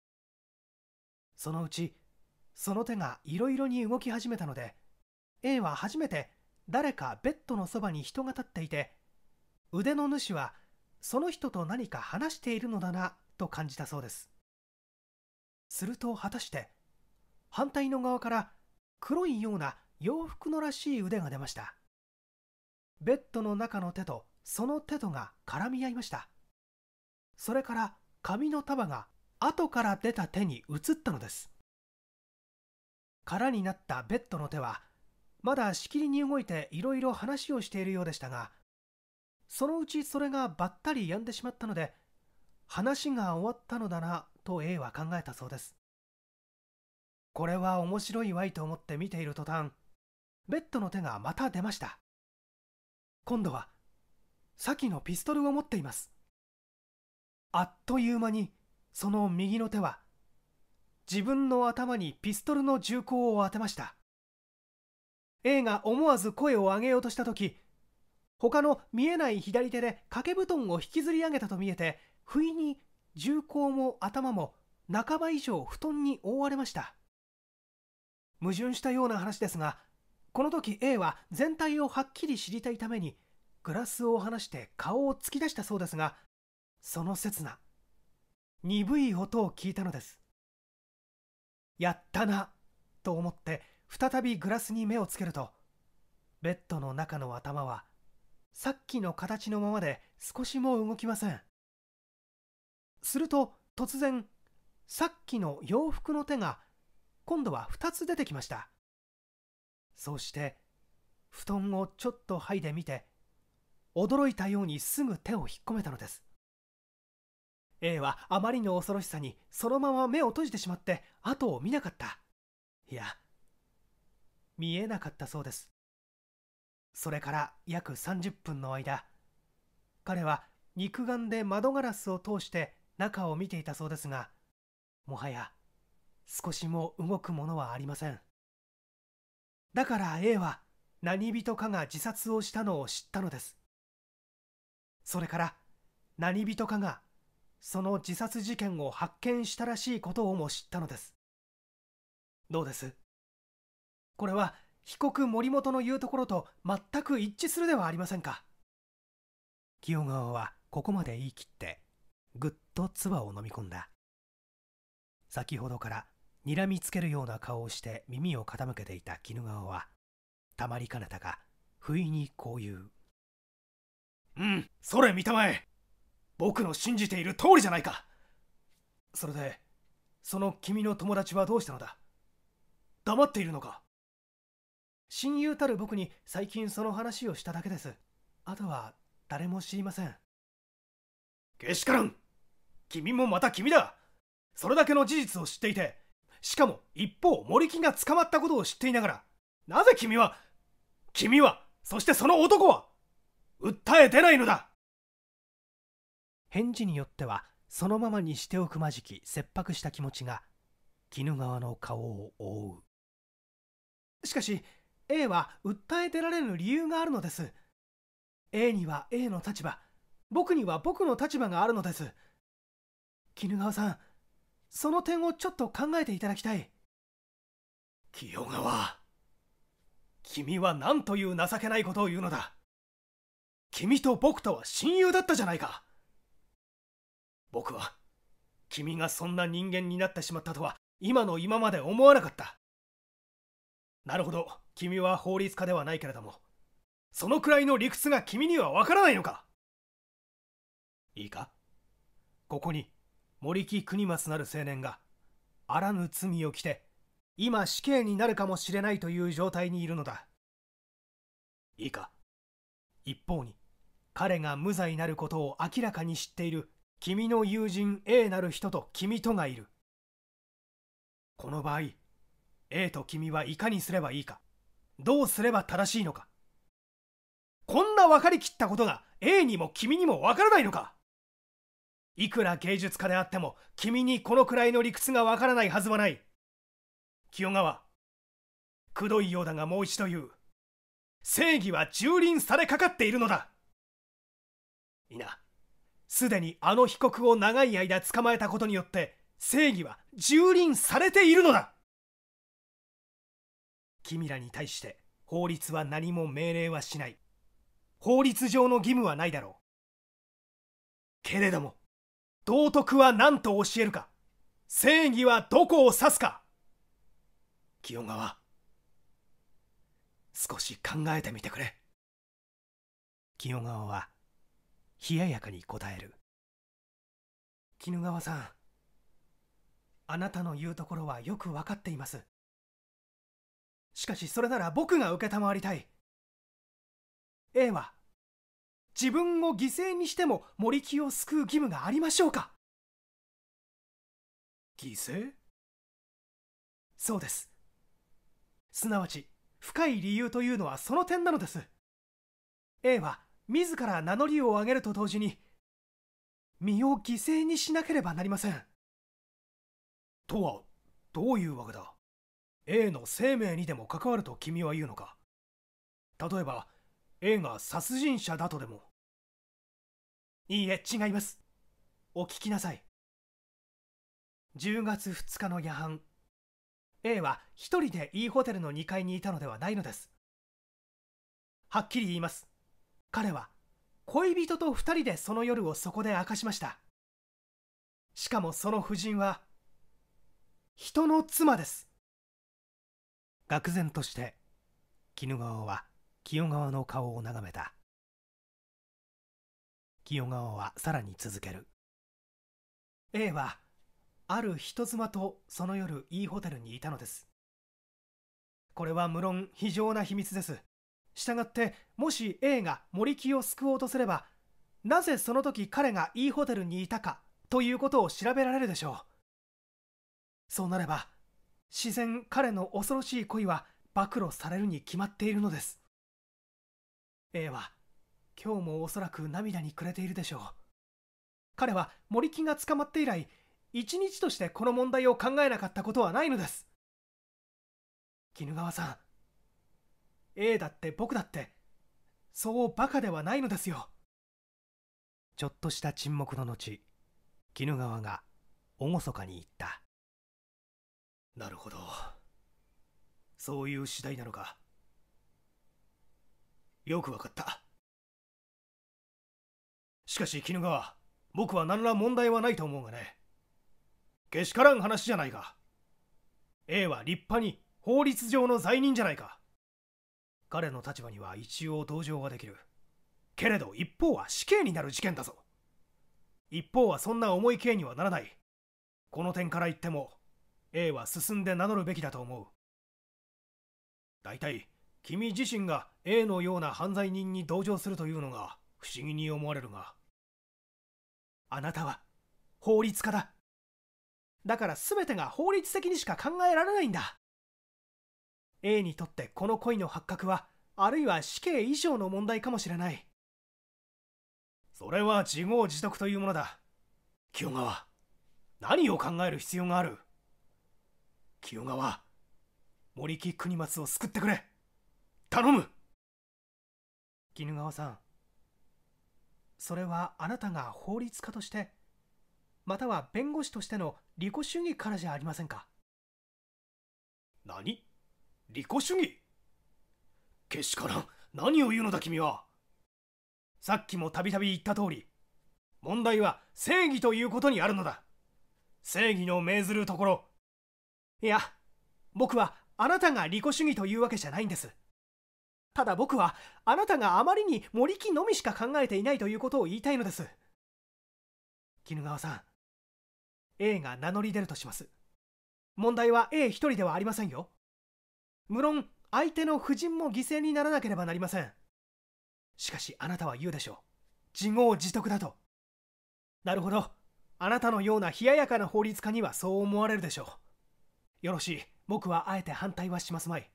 Speaker 1: そのうちその手がいろいろに動き始めたので A は初めて誰かベッドのそばに人が立っていて腕の主はその人と何か話しているのだなと感じたそうですすると果たして反対の側から黒いような洋服のらしい腕が出ましたベッドの中の手とその手とが絡み合いましたそれから紙の束が後から出た手に移ったのです空になったベッドの手はまだしきりに動いていろいろ話をしているようでしたがそのうちそれがばったり止んでしまったので話が終わったのだなと A は考えたそうですこれは面白いわいと思って見ている途端ベッドの手がまた出ました今度は先のピストルを持っていますあっという間にその右の手は自分の頭にピストルの銃口を当てました A が思わず声を上げようとした時他の見えない左手で掛け布団を引きずり上げたと見えて不意に銃口も頭も半ば以上布団に覆われました矛盾したような話ですがこの時 A は全体をはっきり知りたいためにグラスを離して顔を突き出したそうですがその刹那鈍い音を聞いたのですやったなと思って再びグラスに目をつけるとベッドの中の頭はさっきの形のままで少しも動きませんすると突然さっきの洋服の手が今度は2つ出てきましたそして布団をちょっと剥いでみて驚いたようにすぐ手を引っ込めたのです A はあまりの恐ろしさにそのまま目を閉じてしまって後を見なかったいや見えなかったそうですそれから約30分の間彼は肉眼で窓ガラスを通して中を見ていたそうですがもはや少しも動くものはありませんだから A は何人かが自殺をしたのを知ったのですそれから何人かがその自殺事件を発見したらしいことをも知ったのですどうですこれは被告森本の言うところと全く一致するではありませんか清川はここまで言い切ってぐっと唾を飲み込んだ先ほどから睨みつけるような顔をして耳を傾けていた絹川は、たまりかねたが、不意にこう言う。うん、それ見たまえ僕の信じている通りじゃないかそれで、その君の友達はどうしたのだ黙っているのか親友たる僕に最近その話をしただけです。あとは誰も知りません。けしからん君もまた君だそれだけの事実を知っていてしかも一方森木が捕まったことを知っていながらなぜ君は君はそしてその男は訴え出ないのだ返事によってはそのままにしておくまじき切迫した気持ちが鬼怒川の顔を覆うしかし A は訴え出られる理由があるのです A には A の立場僕には僕の立場があるのです鬼怒川さんその点をちょっと考えていただきたい清川君は何という情けないことを言うのだ君と僕とは親友だったじゃないか僕は君がそんな人間になってしまったとは今の今まで思わなかったなるほど君は法律家ではないけれどもそのくらいの理屈が君にはわからないのかいいかここに森木国松なる青年があらぬ罪を着て今死刑になるかもしれないという状態にいるのだいいか一方に彼が無罪なることを明らかに知っている君の友人 A なる人と君とがいるこの場合 A と君はいかにすればいいかどうすれば正しいのかこんな分かりきったことが A にも君にも分からないのかいくら芸術家であっても君にこのくらいの理屈がわからないはずはな
Speaker 2: い清川くどいようだがもう一度言う正義は蹂躙されかかっているのだいな
Speaker 1: すでにあの被告を長い間捕まえたことによって正義は蹂躙されているのだ君らに対して法律は何も命令はしない法律上の義務はないだろうけれども道徳は何と教えるか正義はどこを指すか清川少し考えてみてくれ清川は冷ややかに答える絹川さんあなたの言うところはよく分かっていますしかしそれなら僕が承りたい
Speaker 2: A は自分を犠牲にしても森木を救う義務がありましょうか犠牲そうですすなわち深い理由というのはその
Speaker 1: 点なのです A は自ら名乗りを上げると同時に身を犠牲にしなければなりませんとはどういうわけだ A の生命にでも関わると君は言うのか例えば A が殺人者だとでもいいえ、違います。お聞きなさい。10月2日の夜半、A は一人で E ホテルの2階にいたのではないのです。はっきり言います。彼は恋人と2人でその夜をそこで明かしました。しかもその夫人は、人
Speaker 2: の妻です。愕然として、鬼怒川は清川の顔を眺めた。清川はさらに続ける
Speaker 1: A はある人妻とその夜 E ホテルにいたのですこれは無論非常な秘密ですしたがってもし A が森木を救おうとすればなぜその時彼が E ホテルにいたかということを調べられるでしょうそうなれば自然彼の恐ろしい恋は暴露されるに決まっているのです A は今日もおそらく涙に暮れているでしょう彼は森木が捕まって以来一日としてこの問題を考えなかったことはないのです衣川さん A だって僕だってそうバカではないのですよちょっとした沈黙の後衣川が厳かに言った
Speaker 2: なるほどそういう次第なのかよくわかったしかし絹川
Speaker 1: 僕は何ら問題はないと思うがねけしからん話じゃないか A は立派に法律上の罪人じゃないか彼の立場には一応同情はできるけれど一方は死刑になる事件だぞ一方はそんな重い刑にはならないこの点から言っても A は進んで名乗るべきだと思う大体君自身が A のような犯罪人に同情するというのが不思議に思われるがあなたは法律家だだから全てが法律的にしか考えられないんだ A にとってこの恋の発覚はあるいは死刑以上の問題かもしれないそれは自業自得というものだ清川何を考える必要がある清川森木国松を救ってくれ頼む絹川さんそれはあなたが法律家としてまたは弁護士としての利己主義からじゃありませんか何利己主義けしからん何を言うのだ君はさっきもたびたび言った通り問題は正義ということにあるのだ正義の命ずるところいや僕はあなたが利己主義というわけじゃないんですただ僕はあなたがあまりに森木のみしか考えていないということを言いたいのです絹川さん A が名乗り出るとします問題は A 一人ではありませんよ無論相手の夫人も犠牲にならなければなりませんしかしあなたは言うでしょう自業自得だとなるほどあなたのような冷ややかな法律家にはそう思われるでしょうよろしい僕はあえて反対はしますまい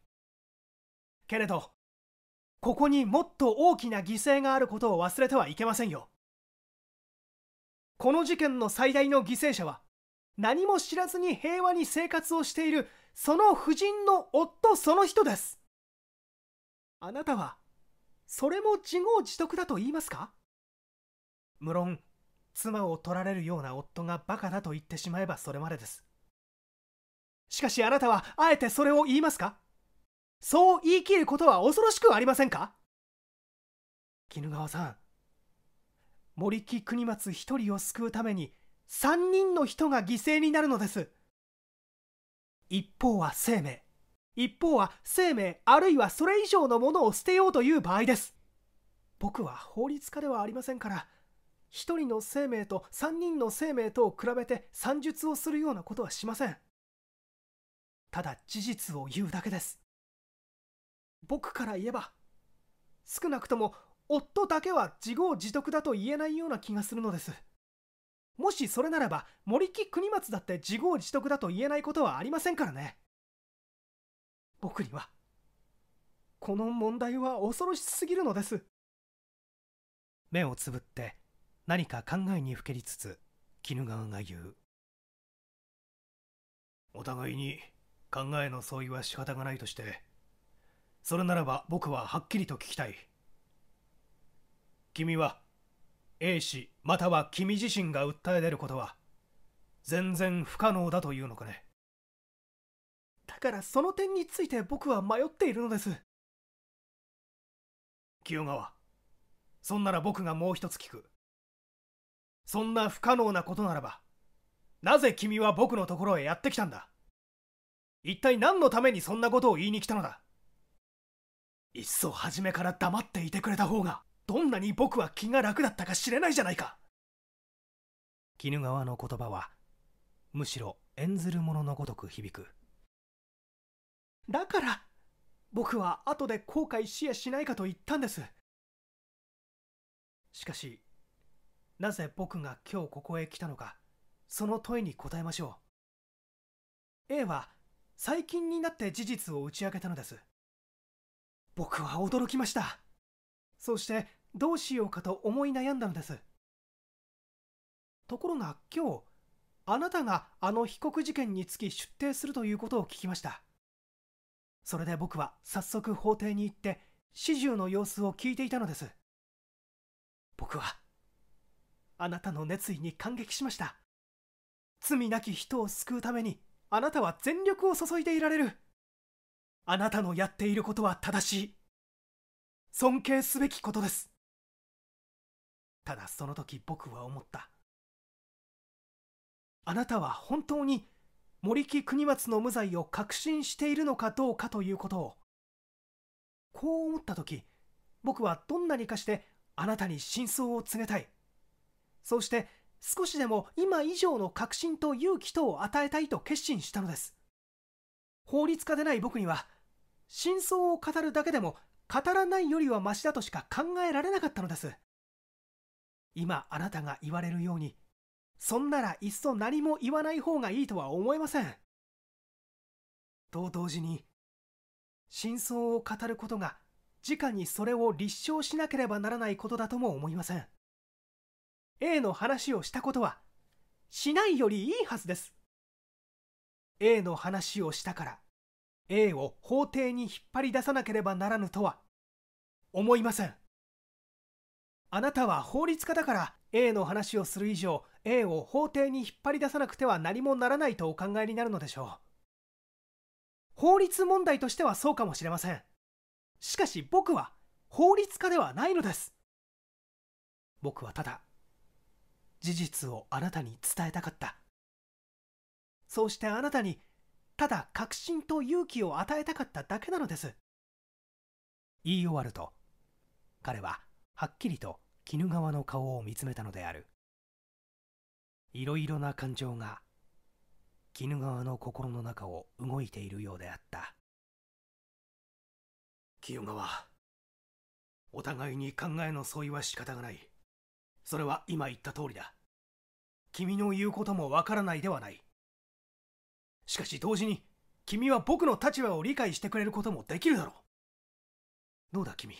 Speaker 1: けれどここにもっと大きな犠牲があることを忘れてはいけませんよこの事件の最大の犠牲者は何も知らずに平和に生活をしているその夫人の夫その人ですあなたはそれも自業自得だと言いますか無論妻を取られるような夫がバカだと言ってしまえばそれまでですしかしあなたはあえてそれを言いますかそう言い切ることは恐ろしくありませんか怒川さん森木国松一人を救うために3人の人が犠牲になるのです一方は生命一方は生命あるいはそれ以上のものを捨てようという場合です僕は法律家ではありませんから1人の生命と3人の生命とを比べて算術をするようなことはしませんただ事実を言うだけです僕から言えば少なくとも夫だけは自業自得だと言えないような気がするのですもしそれならば森木国松だって自業自得だと言えないことはありませんからね僕にはこの問題は恐
Speaker 2: ろしすぎるのです目をつぶって何か考えにふけりつつ鬼怒川が言うお互いに
Speaker 1: 考えの相違は仕方がないとしてそれならば僕ははっきりと聞きたい君は A 氏または君自身が訴え出ることは全然不可能だというのかね
Speaker 2: だからその点について僕は迷っているのです清川そんなら僕がもう一つ聞く
Speaker 1: そんな不可能なことならばなぜ君は僕のところへやってきたんだ一体何のためにそんなことを言いに来たのだいっそ初めから黙っていてくれた方がどんなに僕は気が楽だったか知れないじゃないか怒川の言葉はむしろ演ずる者のごとく響くだから僕は後で後悔しやしないかと言ったんですしかしなぜ僕が今日ここへ来たのかその問いに答えましょう A は最近になって事実を打ち明けたのです僕は驚きましたそしてどうしようかと思い悩んだのですところが今日あなたがあの被告事件につき出廷するということを聞きましたそれで僕は早速法廷に行って始終の様子を聞いていたのです僕はあなたの熱意に感激しました罪なき人を救うためにあなたは全力を注いでいられるあなたのやっていることは正しい
Speaker 2: 尊敬すべきことですただその時僕は思ったあなたは本当に森木国松の無
Speaker 1: 罪を確信しているのかどうかということをこう思った時僕はどんなにかしてあなたに真相を告げたいそうして少しでも今以上の確信と勇気とを与えたいと決心したのです法律家でない僕には真相を語るだけでも語らないよりはマシだとしか考えられなかったのです今あなたが言われるようにそんならいっそ何も言わない方がいいとは思えませんと同時に真相を語ることが直にそれを立証しなければならないことだとも思いません A の話をしたことはしないよりいいはずです A の話をしたから A を法廷に引っ張り出さなければならぬとは思いませんあなたは法律家だから A の話をする以上 A を法廷に引っ張り出さなくては何もならないとお考えになるのでしょう法律問題としてはそうかもしれませんしかし僕は法律家ではないのです僕はただ事実をあなたに伝えたかったそうしてあなたにただ確信と勇気を与えたかっただけなのです言い終わると彼ははっきりと鬼怒川の顔を見つめたのである
Speaker 2: いろいろな感情が鬼怒川の心の中を動いているようであった清川お互いに考えの相違は仕方がないそれは今言った通りだ
Speaker 1: 君の言うこともわからないではないしかし同時に、君は僕の立場を理解してくれることもできるだろう。どうだ君。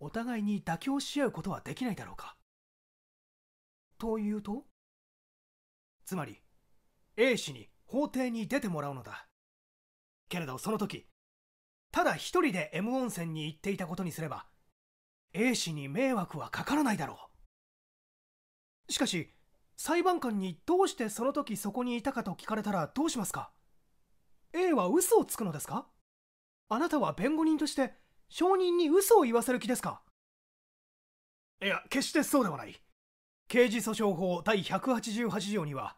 Speaker 1: お互いに妥協し合うことはできないだろうか。というとつまり、A 氏に法廷に出てもらうのだ。けれどその時、ただ一人で M 温泉に行っていたことにすれば、A 氏に迷惑はかからないだろう。しかし、裁判官にどうしてその時そこにいたかと聞かれたらどうしますか ?A は嘘をつくのですかあなたは弁護人として証人に嘘を言わせる気ですかいや、決してそうではない。刑事訴訟法第188条には、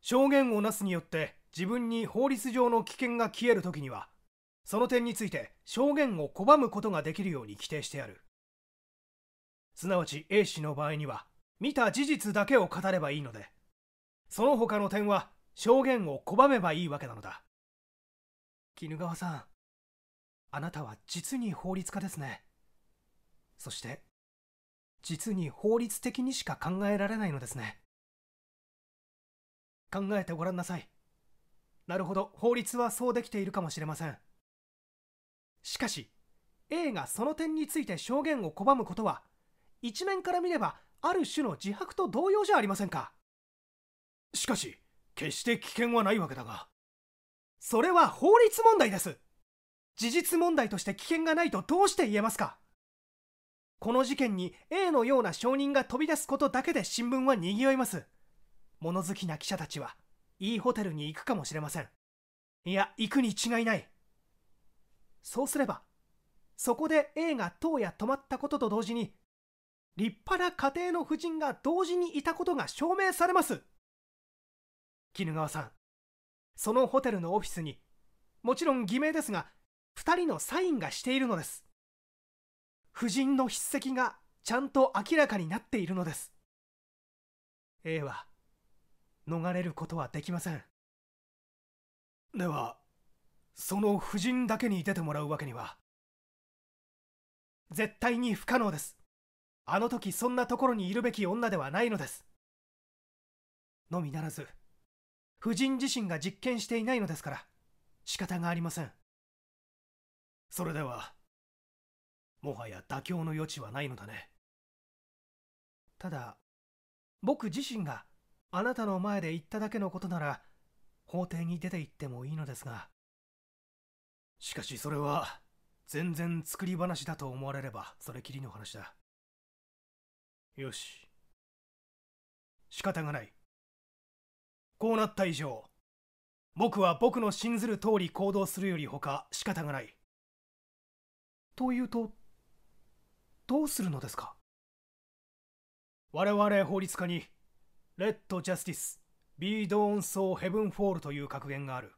Speaker 1: 証言をなすによって自分に法律上の危険が消える時には、その点について証言を拒むことができるように規定してある。すなわち A 氏の場合には、見た事実だけを語ればいいのでその他の点は証言を拒めばいいわけなのだ絹川さんあなたは実に法律家ですねそして実に法律的にしか考えられないのですね考えてごらんなさいなるほど法律はそうできているかもしれませんしかし A がその点について証言を拒むことは一面から見ればある種の自白と同様じゃありませんかしかし決して危険はないわけだがそれは法律問題です事実問題として危険がないとどうして言えますかこの事件に A のような証人が飛び出すことだけで新聞は賑わいます物好きな記者たちはいいホテルに行くかもしれませんいや行くに違いないそうすればそこで A が塔や止まったことと同時に立派な家庭の婦人が同時にいたことが証明されます絹川さんそのホテルのオフィスにもちろん偽名ですが2人のサインがしているのです夫人の筆跡がちゃんと明らかになっているのです
Speaker 2: A は逃れることはできませんではその夫人だけに出てもらうわけには
Speaker 1: 絶対に不可能ですあの時そんなところにいるべき女ではないのです
Speaker 2: のみならず夫人自身が実験していないのですから仕方がありませんそれではもはや妥協の余地はないのだねただ僕
Speaker 1: 自身があなたの前で言っただけのことなら法廷に出て行ってもいいのですがしかしそれは全然作り話だと思わ
Speaker 2: れればそれきりの話だよし。仕方がない。こうなった以上、僕は僕の信
Speaker 1: ずる通り行動するよりほか仕方がない。というと、どうするのですか我々法律家に、レッド・ジャスティス、ビードーン・ソー・ヘブン・フォールという格言がある。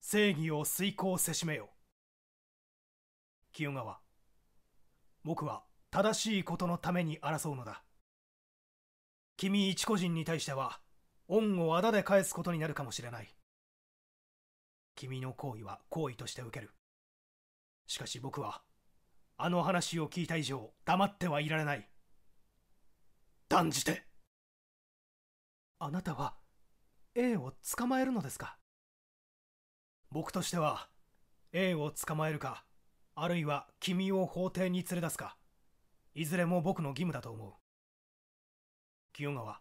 Speaker 1: 正義を遂行せしめよ。清川、僕は正しいことのために争うのだ君一個人に対しては恩をあだで返すことになるかもしれない君の行為は行為として受けるしかし僕はあの話を聞いた以上黙ってはいられない断じてあなたは A を捕まえるのですか僕としては A を捕まえるかあるいは君を法廷に連れ出すかいずれも僕の義務だと思う清川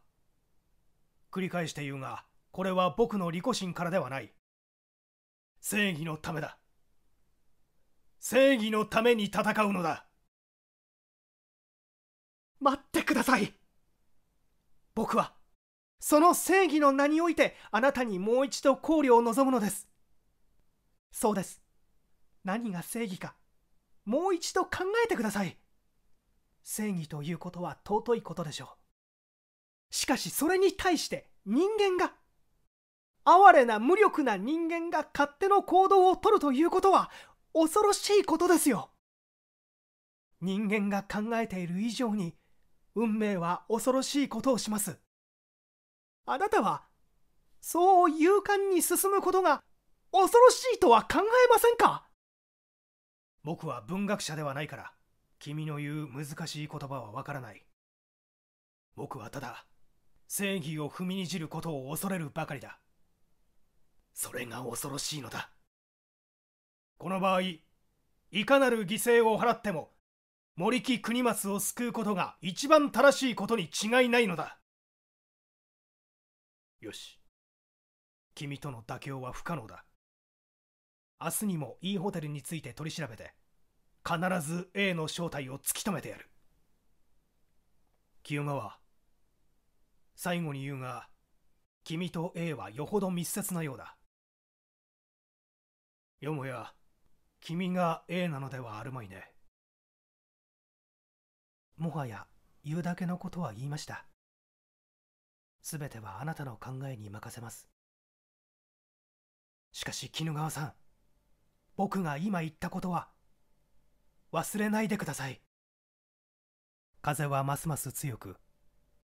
Speaker 1: 繰り返して言うがこれは僕の利己心からではない
Speaker 2: 正義のためだ正義のために戦うのだ待ってください
Speaker 1: 僕はその正義の名においてあなたにもう一度考慮を望むのですそうです何が正義かもう一度考えてください正義ということは尊いことでしょうしかしそれに対して人間が哀れな無力な人間が勝手の行動をとるということは恐ろしいことですよ人間が考えている以上に運命は恐ろしいことをしますあなたはそう勇敢に進むこ
Speaker 2: とが恐ろしいとは考えませんか
Speaker 1: 僕は文学者ではないから君の言う難しい言葉はわからない僕はただ正義を踏みにじることを恐れるばかりだそれが恐ろしいのだこの場合いかなる犠牲を払っても森木国松を救うことが一番正しいことに違いない
Speaker 2: のだよし君との妥協は不可能だ明日にもいいホテルについて取り調べて必
Speaker 1: ず A の正体を突き止めてやる清川最後に言うが君と A はよほど密接なようだ
Speaker 2: よもや君が A なのではあるまいねもはや言うだけのことは言いましたすべてはあなたの考えに任せます
Speaker 1: しかし絹川さん僕が今言ったことは忘れないでください風はますます強く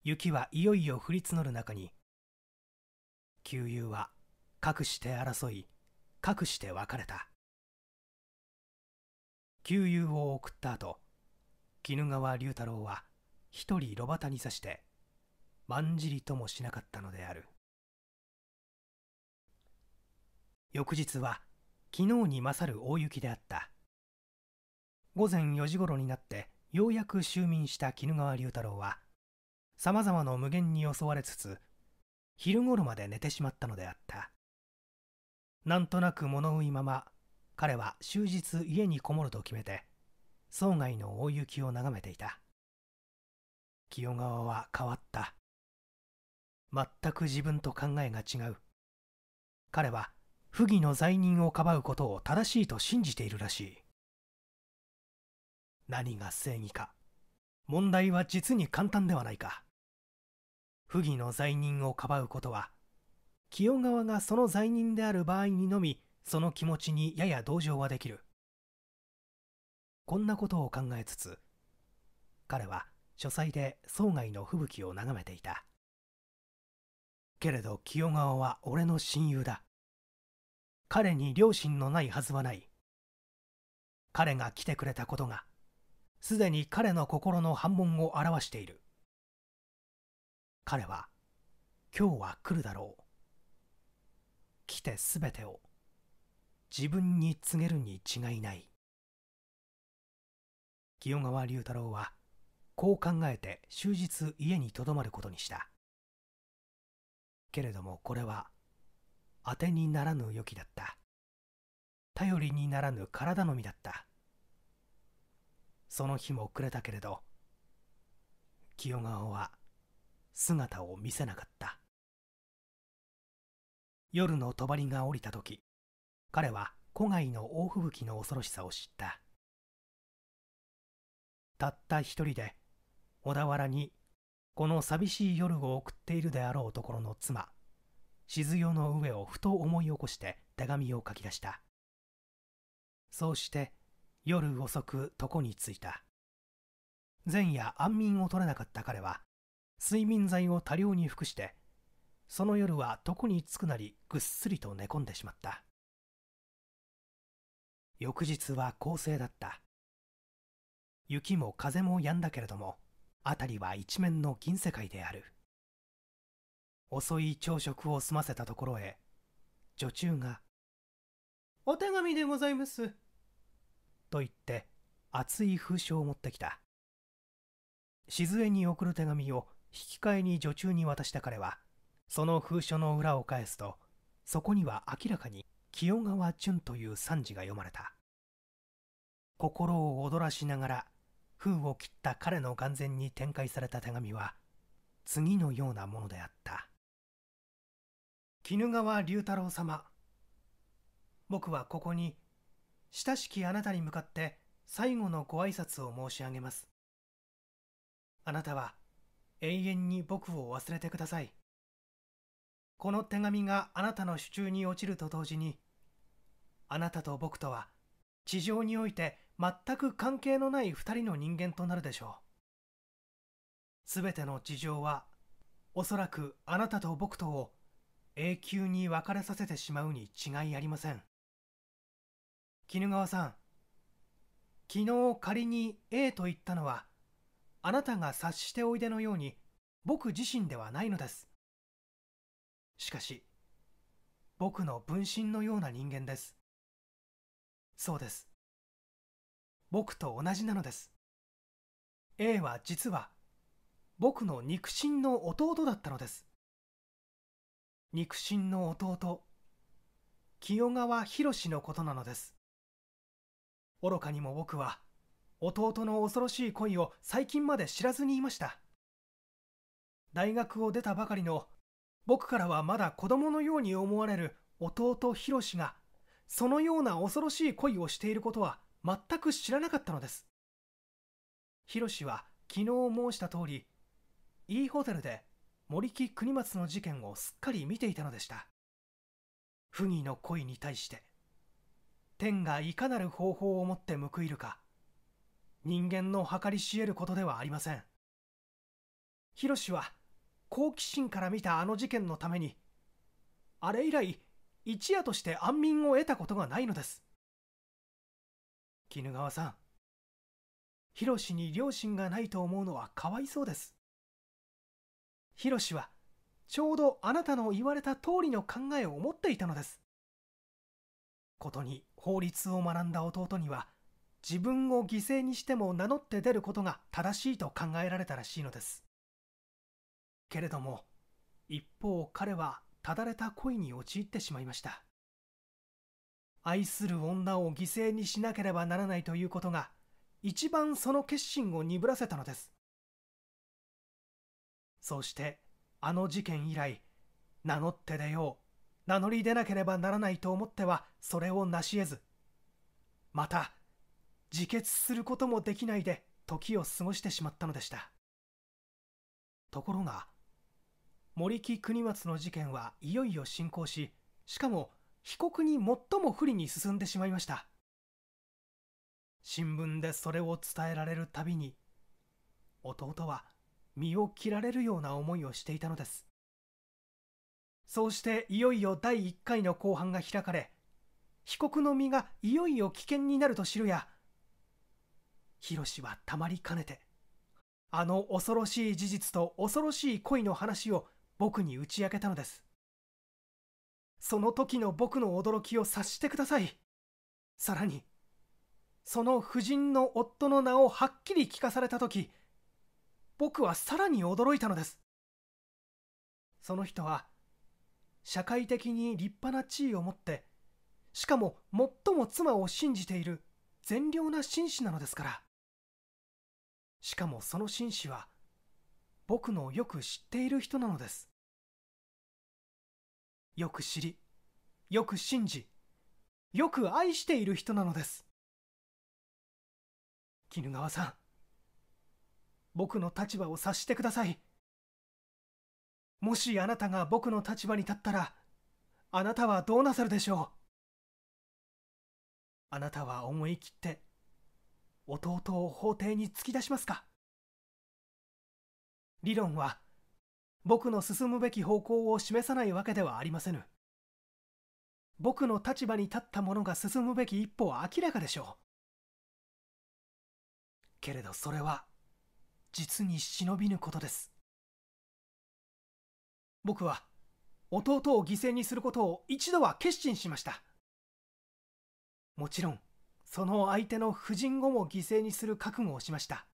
Speaker 1: 雪はいよいよ降り募る中に旧友はかくして争いかくして別れた旧友を送った後鬼怒川龍太郎は一人炉端に刺してまんじりともしなかったのである翌日は昨日に勝る大雪であった午前4時頃になってようやく就任した鬼怒川龍太郎はさまざまな無限に襲われつつ昼頃まで寝てしまったのであったなんとなく物言いまま彼は終日家にこもると決めて生外の大雪を眺めていた清川は変わった全く自分と考えが違う彼は不義の罪人をかばうことを正しいと信じているらしい何が正義か問題は実に簡単ではないか不義の罪人をかばうことは清川がその罪人である場合にのみその気持ちにやや同情はできるこんなことを考えつつ彼は書斎で生涯の吹雪を眺め
Speaker 2: ていたけれど清川は俺の親友だ彼に両親のないはずはない彼が来てくれたこ
Speaker 1: とがすでに彼の心の反問を表している彼は今日は来るだろう来てすべてを自分に告げるに違いない清川龍太郎はこう考えて終日家にとどまることにしたけれどもこれは当てにならぬ良きだった頼りにならぬ体のみだったその日も暮れたけれど清川は姿を見せなかった夜の帳が降りた時彼は古外の大吹雪の恐ろしさを知ったたった一人で小田原にこの寂しい夜を送っているであろうところの妻静代の上をふと思い起こして手紙を書き出したそうして夜遅く床に着いた。前夜安眠を取れなかった彼は、睡眠剤を多量に服して、その夜は床に着くなりぐっすりと寝込んでしまった。翌日は恒星だった。雪も風も止んだけれども、辺りは一面の銀世界である。遅い朝食を済ませたところへ、女中が、お手紙でございます。と言って熱い封書を持ってきた静江に送る手紙を引き換えに女中に渡した彼はその封書の裏を返すとそこには明らかに清川淳という惨事が読まれた心を躍らしながら封を切った彼の眼前に展開された手紙は次のようなものであった「鬼怒川龍太郎様僕はここに親しきあなたに向かって最後のご挨拶を申し上げます。あなたは永遠に僕を忘れてください。この手紙があなたの手中に落ちると同時に、あなたと僕とは地上において全く関係のない二人の人間となるでしょう。すべての事情は、おそらくあなたと僕とを永久に別れさせてしまうに違いありません。絹川さん昨日仮に A と言ったのはあなたが察しておいでのように僕自
Speaker 2: 身ではないのですしかし僕の分身のような人間ですそうです僕と
Speaker 1: 同じなのです A は実は僕の肉親の弟だったのです肉親の弟清川博のことなのです愚かにも僕は弟の恐ろしい恋を最近まで知らずにいました大学を出たばかりの僕からはまだ子供のように思われる弟ヒロシがそのような恐ろしい恋をしていることは全く知らなかったのですヒロシは昨日申した通り E ホテルで森木国松の事件をすっかり見ていたのでした不義の恋に対して天がいかなる方法をもって報いるか人間の計り知れることではありませんシは好奇心から見たあの事件のためにあれ以来一夜とし
Speaker 2: て安眠を得たことがないのです絹川さんシに両親がないと思うのはかわいそうです
Speaker 1: シはちょうどあなたの言われた通りの考えを持っていたのですことに法律を学んだ弟には自分を犠牲にしても名乗って出ることが正しいと考えられたらしいのですけれども一方彼はただれた恋に陥ってしまいました愛する女を犠牲にしなければならないということが一番その決心を鈍らせたのですそしてあの事件以来名乗って出よう名乗り出なければならないと思ってはそれを成し得ずまた自決することもできないで時を過ごしてしまったのでしたところが森木国松の事件はいよいよ進行ししかも被告に最も不利に進んでしまいました新聞でそれを伝えられるたびに弟は身を切られるような思いをしていたのですそうしていよいよ第1回の公判が開かれ被告の身がいよいよ危険になると知るや広はたまりかねてあの恐ろしい事実と恐ろしい恋の話を僕に打ち明けたのですその時の僕の驚きを察してくださいさらにその夫人の夫の名をはっきり聞かされた時僕はさらに驚いたのですその人は社会的に立派な地位を持ってしかも最も妻を信じている善良な紳士なのですから
Speaker 2: しかもその紳士は僕のよく知っている人なのですよく知りよく信じよく愛している人なのです
Speaker 1: 絹川さん僕の立場を察してくださいもしあなたが僕の立場に立ったらあなたはどうなさるでしょ
Speaker 2: うあなたは思い切って弟を法廷に突き出しますか理論は
Speaker 1: 僕の進むべき方向を示さないわけではありませぬ僕の立場に立った者が進むべき一歩は明らかでしょ
Speaker 2: うけれどそれは
Speaker 1: 実に忍びぬことです僕は弟を犠牲にすることを一度は決心しまし
Speaker 2: たもちろんその相手の婦人後も犠牲にする覚悟をしました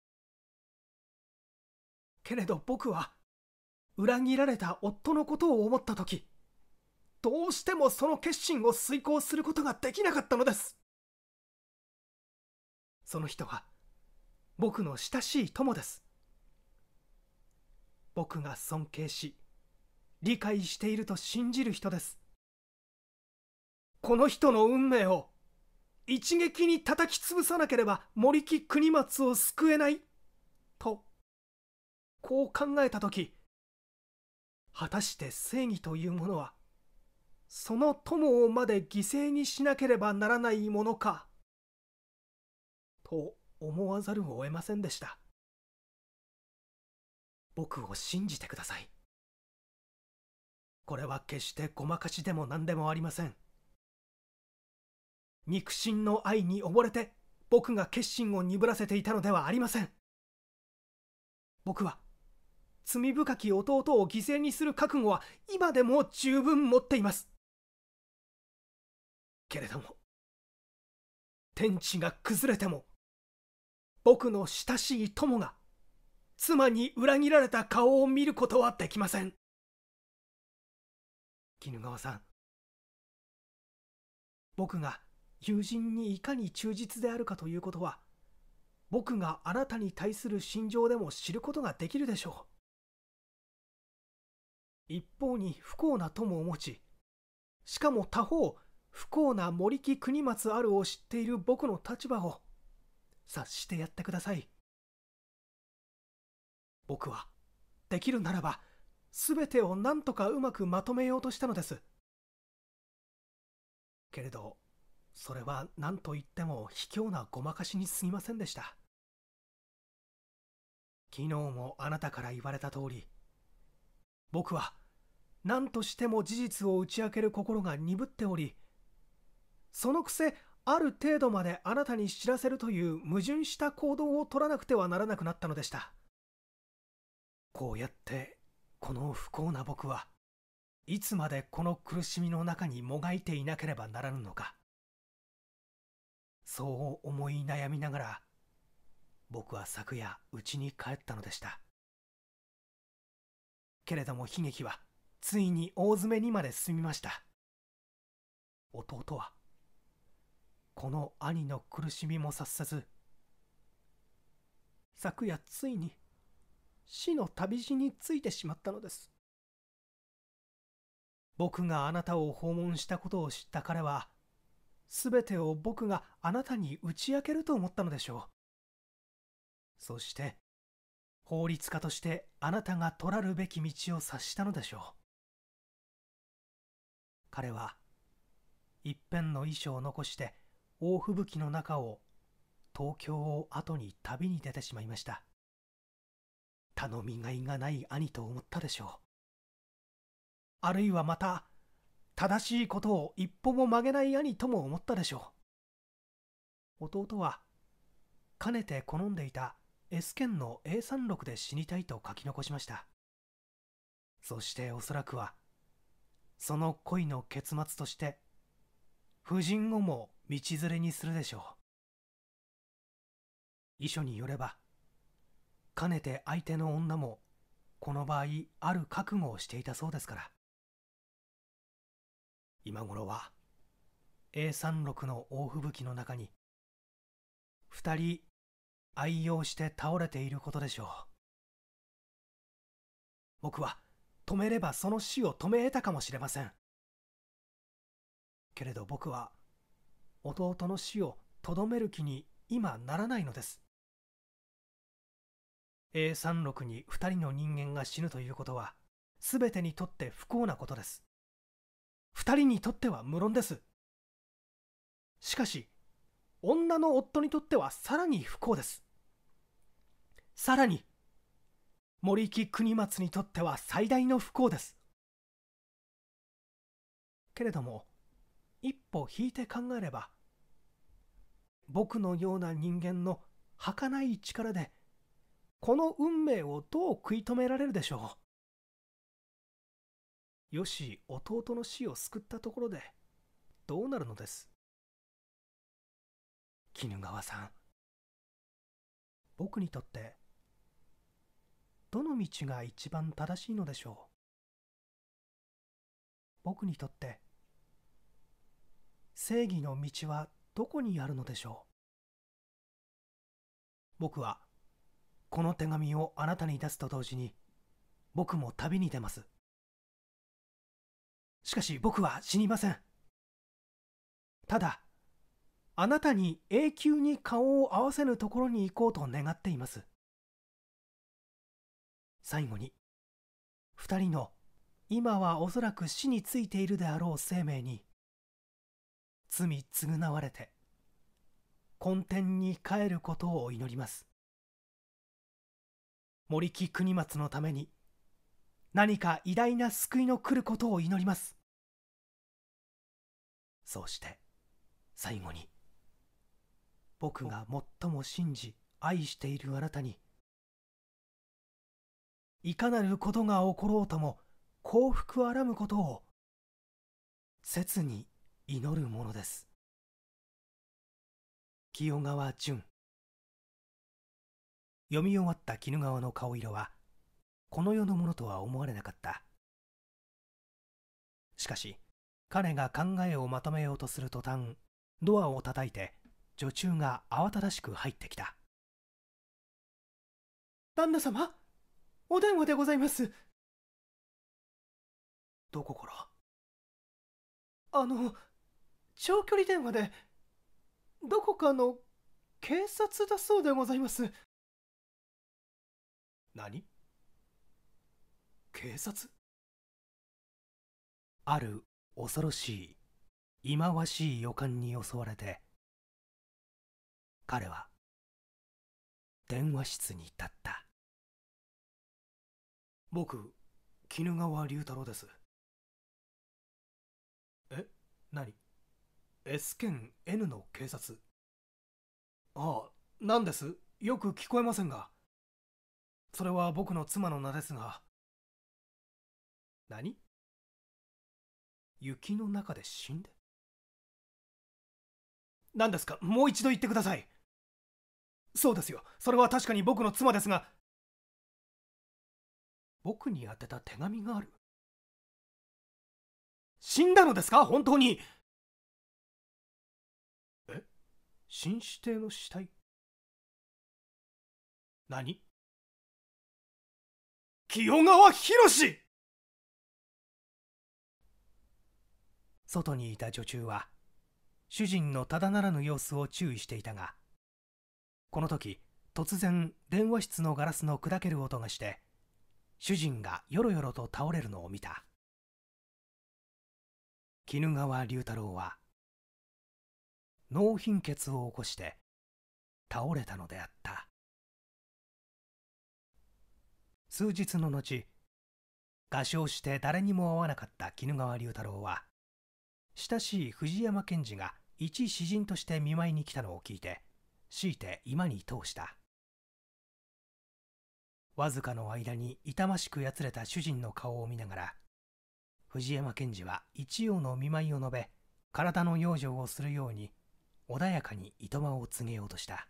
Speaker 2: けれど僕は
Speaker 1: 裏切られた夫のことを思った時どうしてもその決心を遂行することができなかったのですその人は僕の親しい友です僕が尊敬し理解していると信じる人ですこの人の運命を一撃に叩き潰さなければ森木国松を救えないとこう考えた時果たして正義というものはその友をまで犠牲にしなければならないものかと思
Speaker 2: わざるを得ませんでした僕を信じてくださいこれは決してごまかしでも何でもありません
Speaker 1: 肉親の愛に溺れて僕が決心を鈍らせていたのではありません僕は罪深き弟
Speaker 2: を犠牲にする覚悟は今でも十分持っていますけれども天地が崩れても僕の親しい友が妻に裏切られた顔を見ることはできません絹川さん僕が友人にいかに忠実であるかということは
Speaker 1: 僕があなたに対する心情でも知ることができるでしょう一方に不幸な友を持ちしかも他方不幸な森木国松あるを知っている僕の立場を察してや
Speaker 2: ってください僕はできるならば全てを何とかうまくまとめようとしたのです
Speaker 1: けれどそれは何と言っても卑怯なごまかしにすぎませんでした昨日もあなたから言われた通り僕は何としても事実を打ち明ける心が鈍っておりそのくせある程度まであなたに知らせるという矛盾した行動を取らなくてはならなくなったのでしたこうやってこの不幸な僕はいつまでこの苦しみの中にもがいていなければ
Speaker 2: ならぬのかそう思い悩みながら僕は昨夜家に帰ったのでした
Speaker 1: けれども悲劇はついに大詰めにまで進みました弟はこの兄の苦しみも察せず昨夜ついに死の旅路についてしまったのです。僕があなたを訪問したことを知った彼は、全てを僕があなたに打ち明けると思ったのでしょう。
Speaker 2: そして、法律家としてあなたが取らるべき道を察したのでしょう。彼は、
Speaker 1: 一辺の遺書を残して、大吹雪の中を、東京を後に旅に出てしまいました。頼みがいがない兄と思ったでしょうあるいはまた正しいことを一歩も曲げない兄とも思ったでしょう弟はかねて好んでいた S 県の A36 で死にたいと書き残しましたそしておそらくはその恋の結末として夫人をも道連れにするでしょう遺書によればかねて相手の女もこの場合ある
Speaker 2: 覚悟をしていたそうですから今頃は A36 の大吹雪の中に2人愛用して倒れていることでしょう僕は
Speaker 1: 止めればその死を止め得たかもしれませんけれど僕は弟の死をとどめる気に今ならないのです A36 に2人の人間が死ぬということは、全てにとって不幸なことです。2人にとっては無論です。しかし、女の夫にとってはさらに不幸です。さらに、森木国松にとっては最大の不幸です。けれども、一歩引いて考えれば、僕のような人間の儚い力でこの運命をどう食い止められるでしょ
Speaker 2: うよし弟の死を救ったところでどうなるのです鬼怒川さん
Speaker 1: 僕にとってどの道が一番正しいのでし
Speaker 2: ょう僕にとって正義の道はどこにあるのでしょう
Speaker 1: 僕はこの手紙をあなたに出すと同時に僕も旅に出ますしかし僕は死にません
Speaker 2: ただあなたに永久に顔を合わせぬところに行こうと願っています最後に2人の今はおそらく死についているであろう生命に
Speaker 1: 罪償われて根底に帰ることを祈りま
Speaker 2: す森木国松のために何か偉大な救いの来ることを祈りますそうして最後に
Speaker 1: 僕が最も信じ
Speaker 2: 愛しているあなたにいかなることが起ころうとも幸福あらむことを切に祈るものです清川淳読み終わった鬼怒川の顔色はこの世のものとは思われな
Speaker 1: かったしかし彼が考えをまとめようとする途端ドアを叩いて女中が慌ただしく入ってきた
Speaker 2: 旦那様お電話でございますどこからあの長距離電話でどこかの警察だそうでございます何警察ある恐ろしい忌まわしい予感に襲われて彼は電話室に立った僕怒川龍太郎ですえ何 S 県 N の警察ああ何ですよく聞こえませんがそれは僕の妻の名ですが。何雪の中で死んで何ですかもう一度言ってください。そうですよ。それは確かに僕の妻ですが。僕に宛てた手紙がある。死んだのですか本当にえ紳士邸の死体何清川博士外にいた女中は
Speaker 1: 主人のただならぬ様子を注意していたがこの時突然電話室のガラスの砕ける音がして主人がよろよろと
Speaker 2: 倒れるのを見た衣川龍太郎は脳貧血を起こして倒れたのであった数日の後
Speaker 1: 合唱して誰にも会わなかった鬼怒川龍太郎は親しい藤山賢治が一詩人として見舞いに来たのを聞いて強いて今に通したわずかの間に痛ましくやつれた主人の顔を見ながら藤山賢治は一応の見舞いを述べ体の養
Speaker 2: 生をするように穏やかにいとまを告げようとした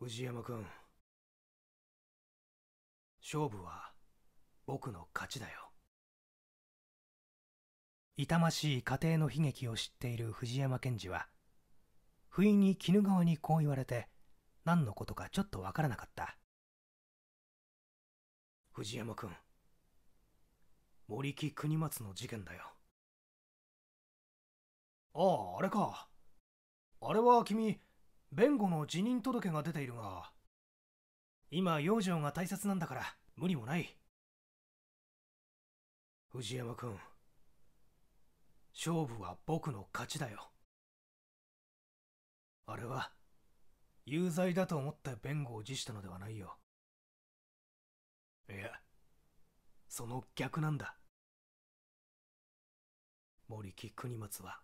Speaker 2: 藤山君勝負は僕の勝ちだよ痛ましい家
Speaker 1: 庭の悲劇を知っている藤山賢治は不意に鬼怒川にこう言われて
Speaker 2: 何のことかちょっとわからなかった藤山君森木国松の事件だよ
Speaker 1: あああれかあれは君弁護の辞任届が出ているが今養生が大切なんだから無理もない
Speaker 2: 藤山君勝負は僕の勝ちだよあれは有罪だと思って弁護を辞したのではないよいやその逆なんだ森木国松は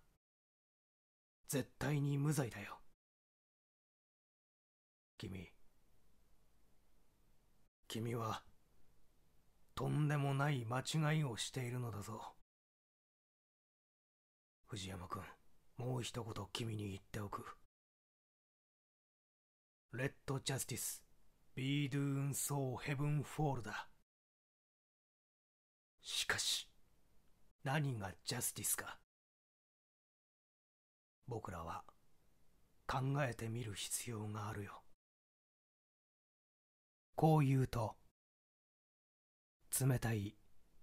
Speaker 2: 絶対に無罪だよ君君はとんでもない間違いをしているのだぞ藤山君もう一言君に言っておく
Speaker 1: レッドジャスティスビードゥーンソーヘブンフォールだ
Speaker 2: しかし何がジャスティスか僕らは考えてみる必要があるよこう言うと冷たい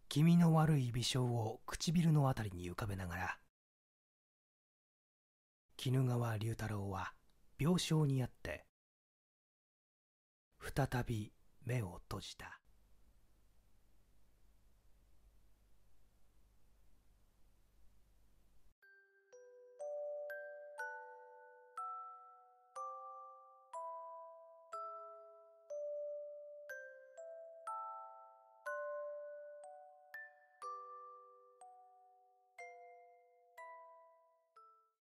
Speaker 2: 気味の悪い微笑を唇のあたりに浮かべながら絹川龍太郎は病床にあって再び目を閉じた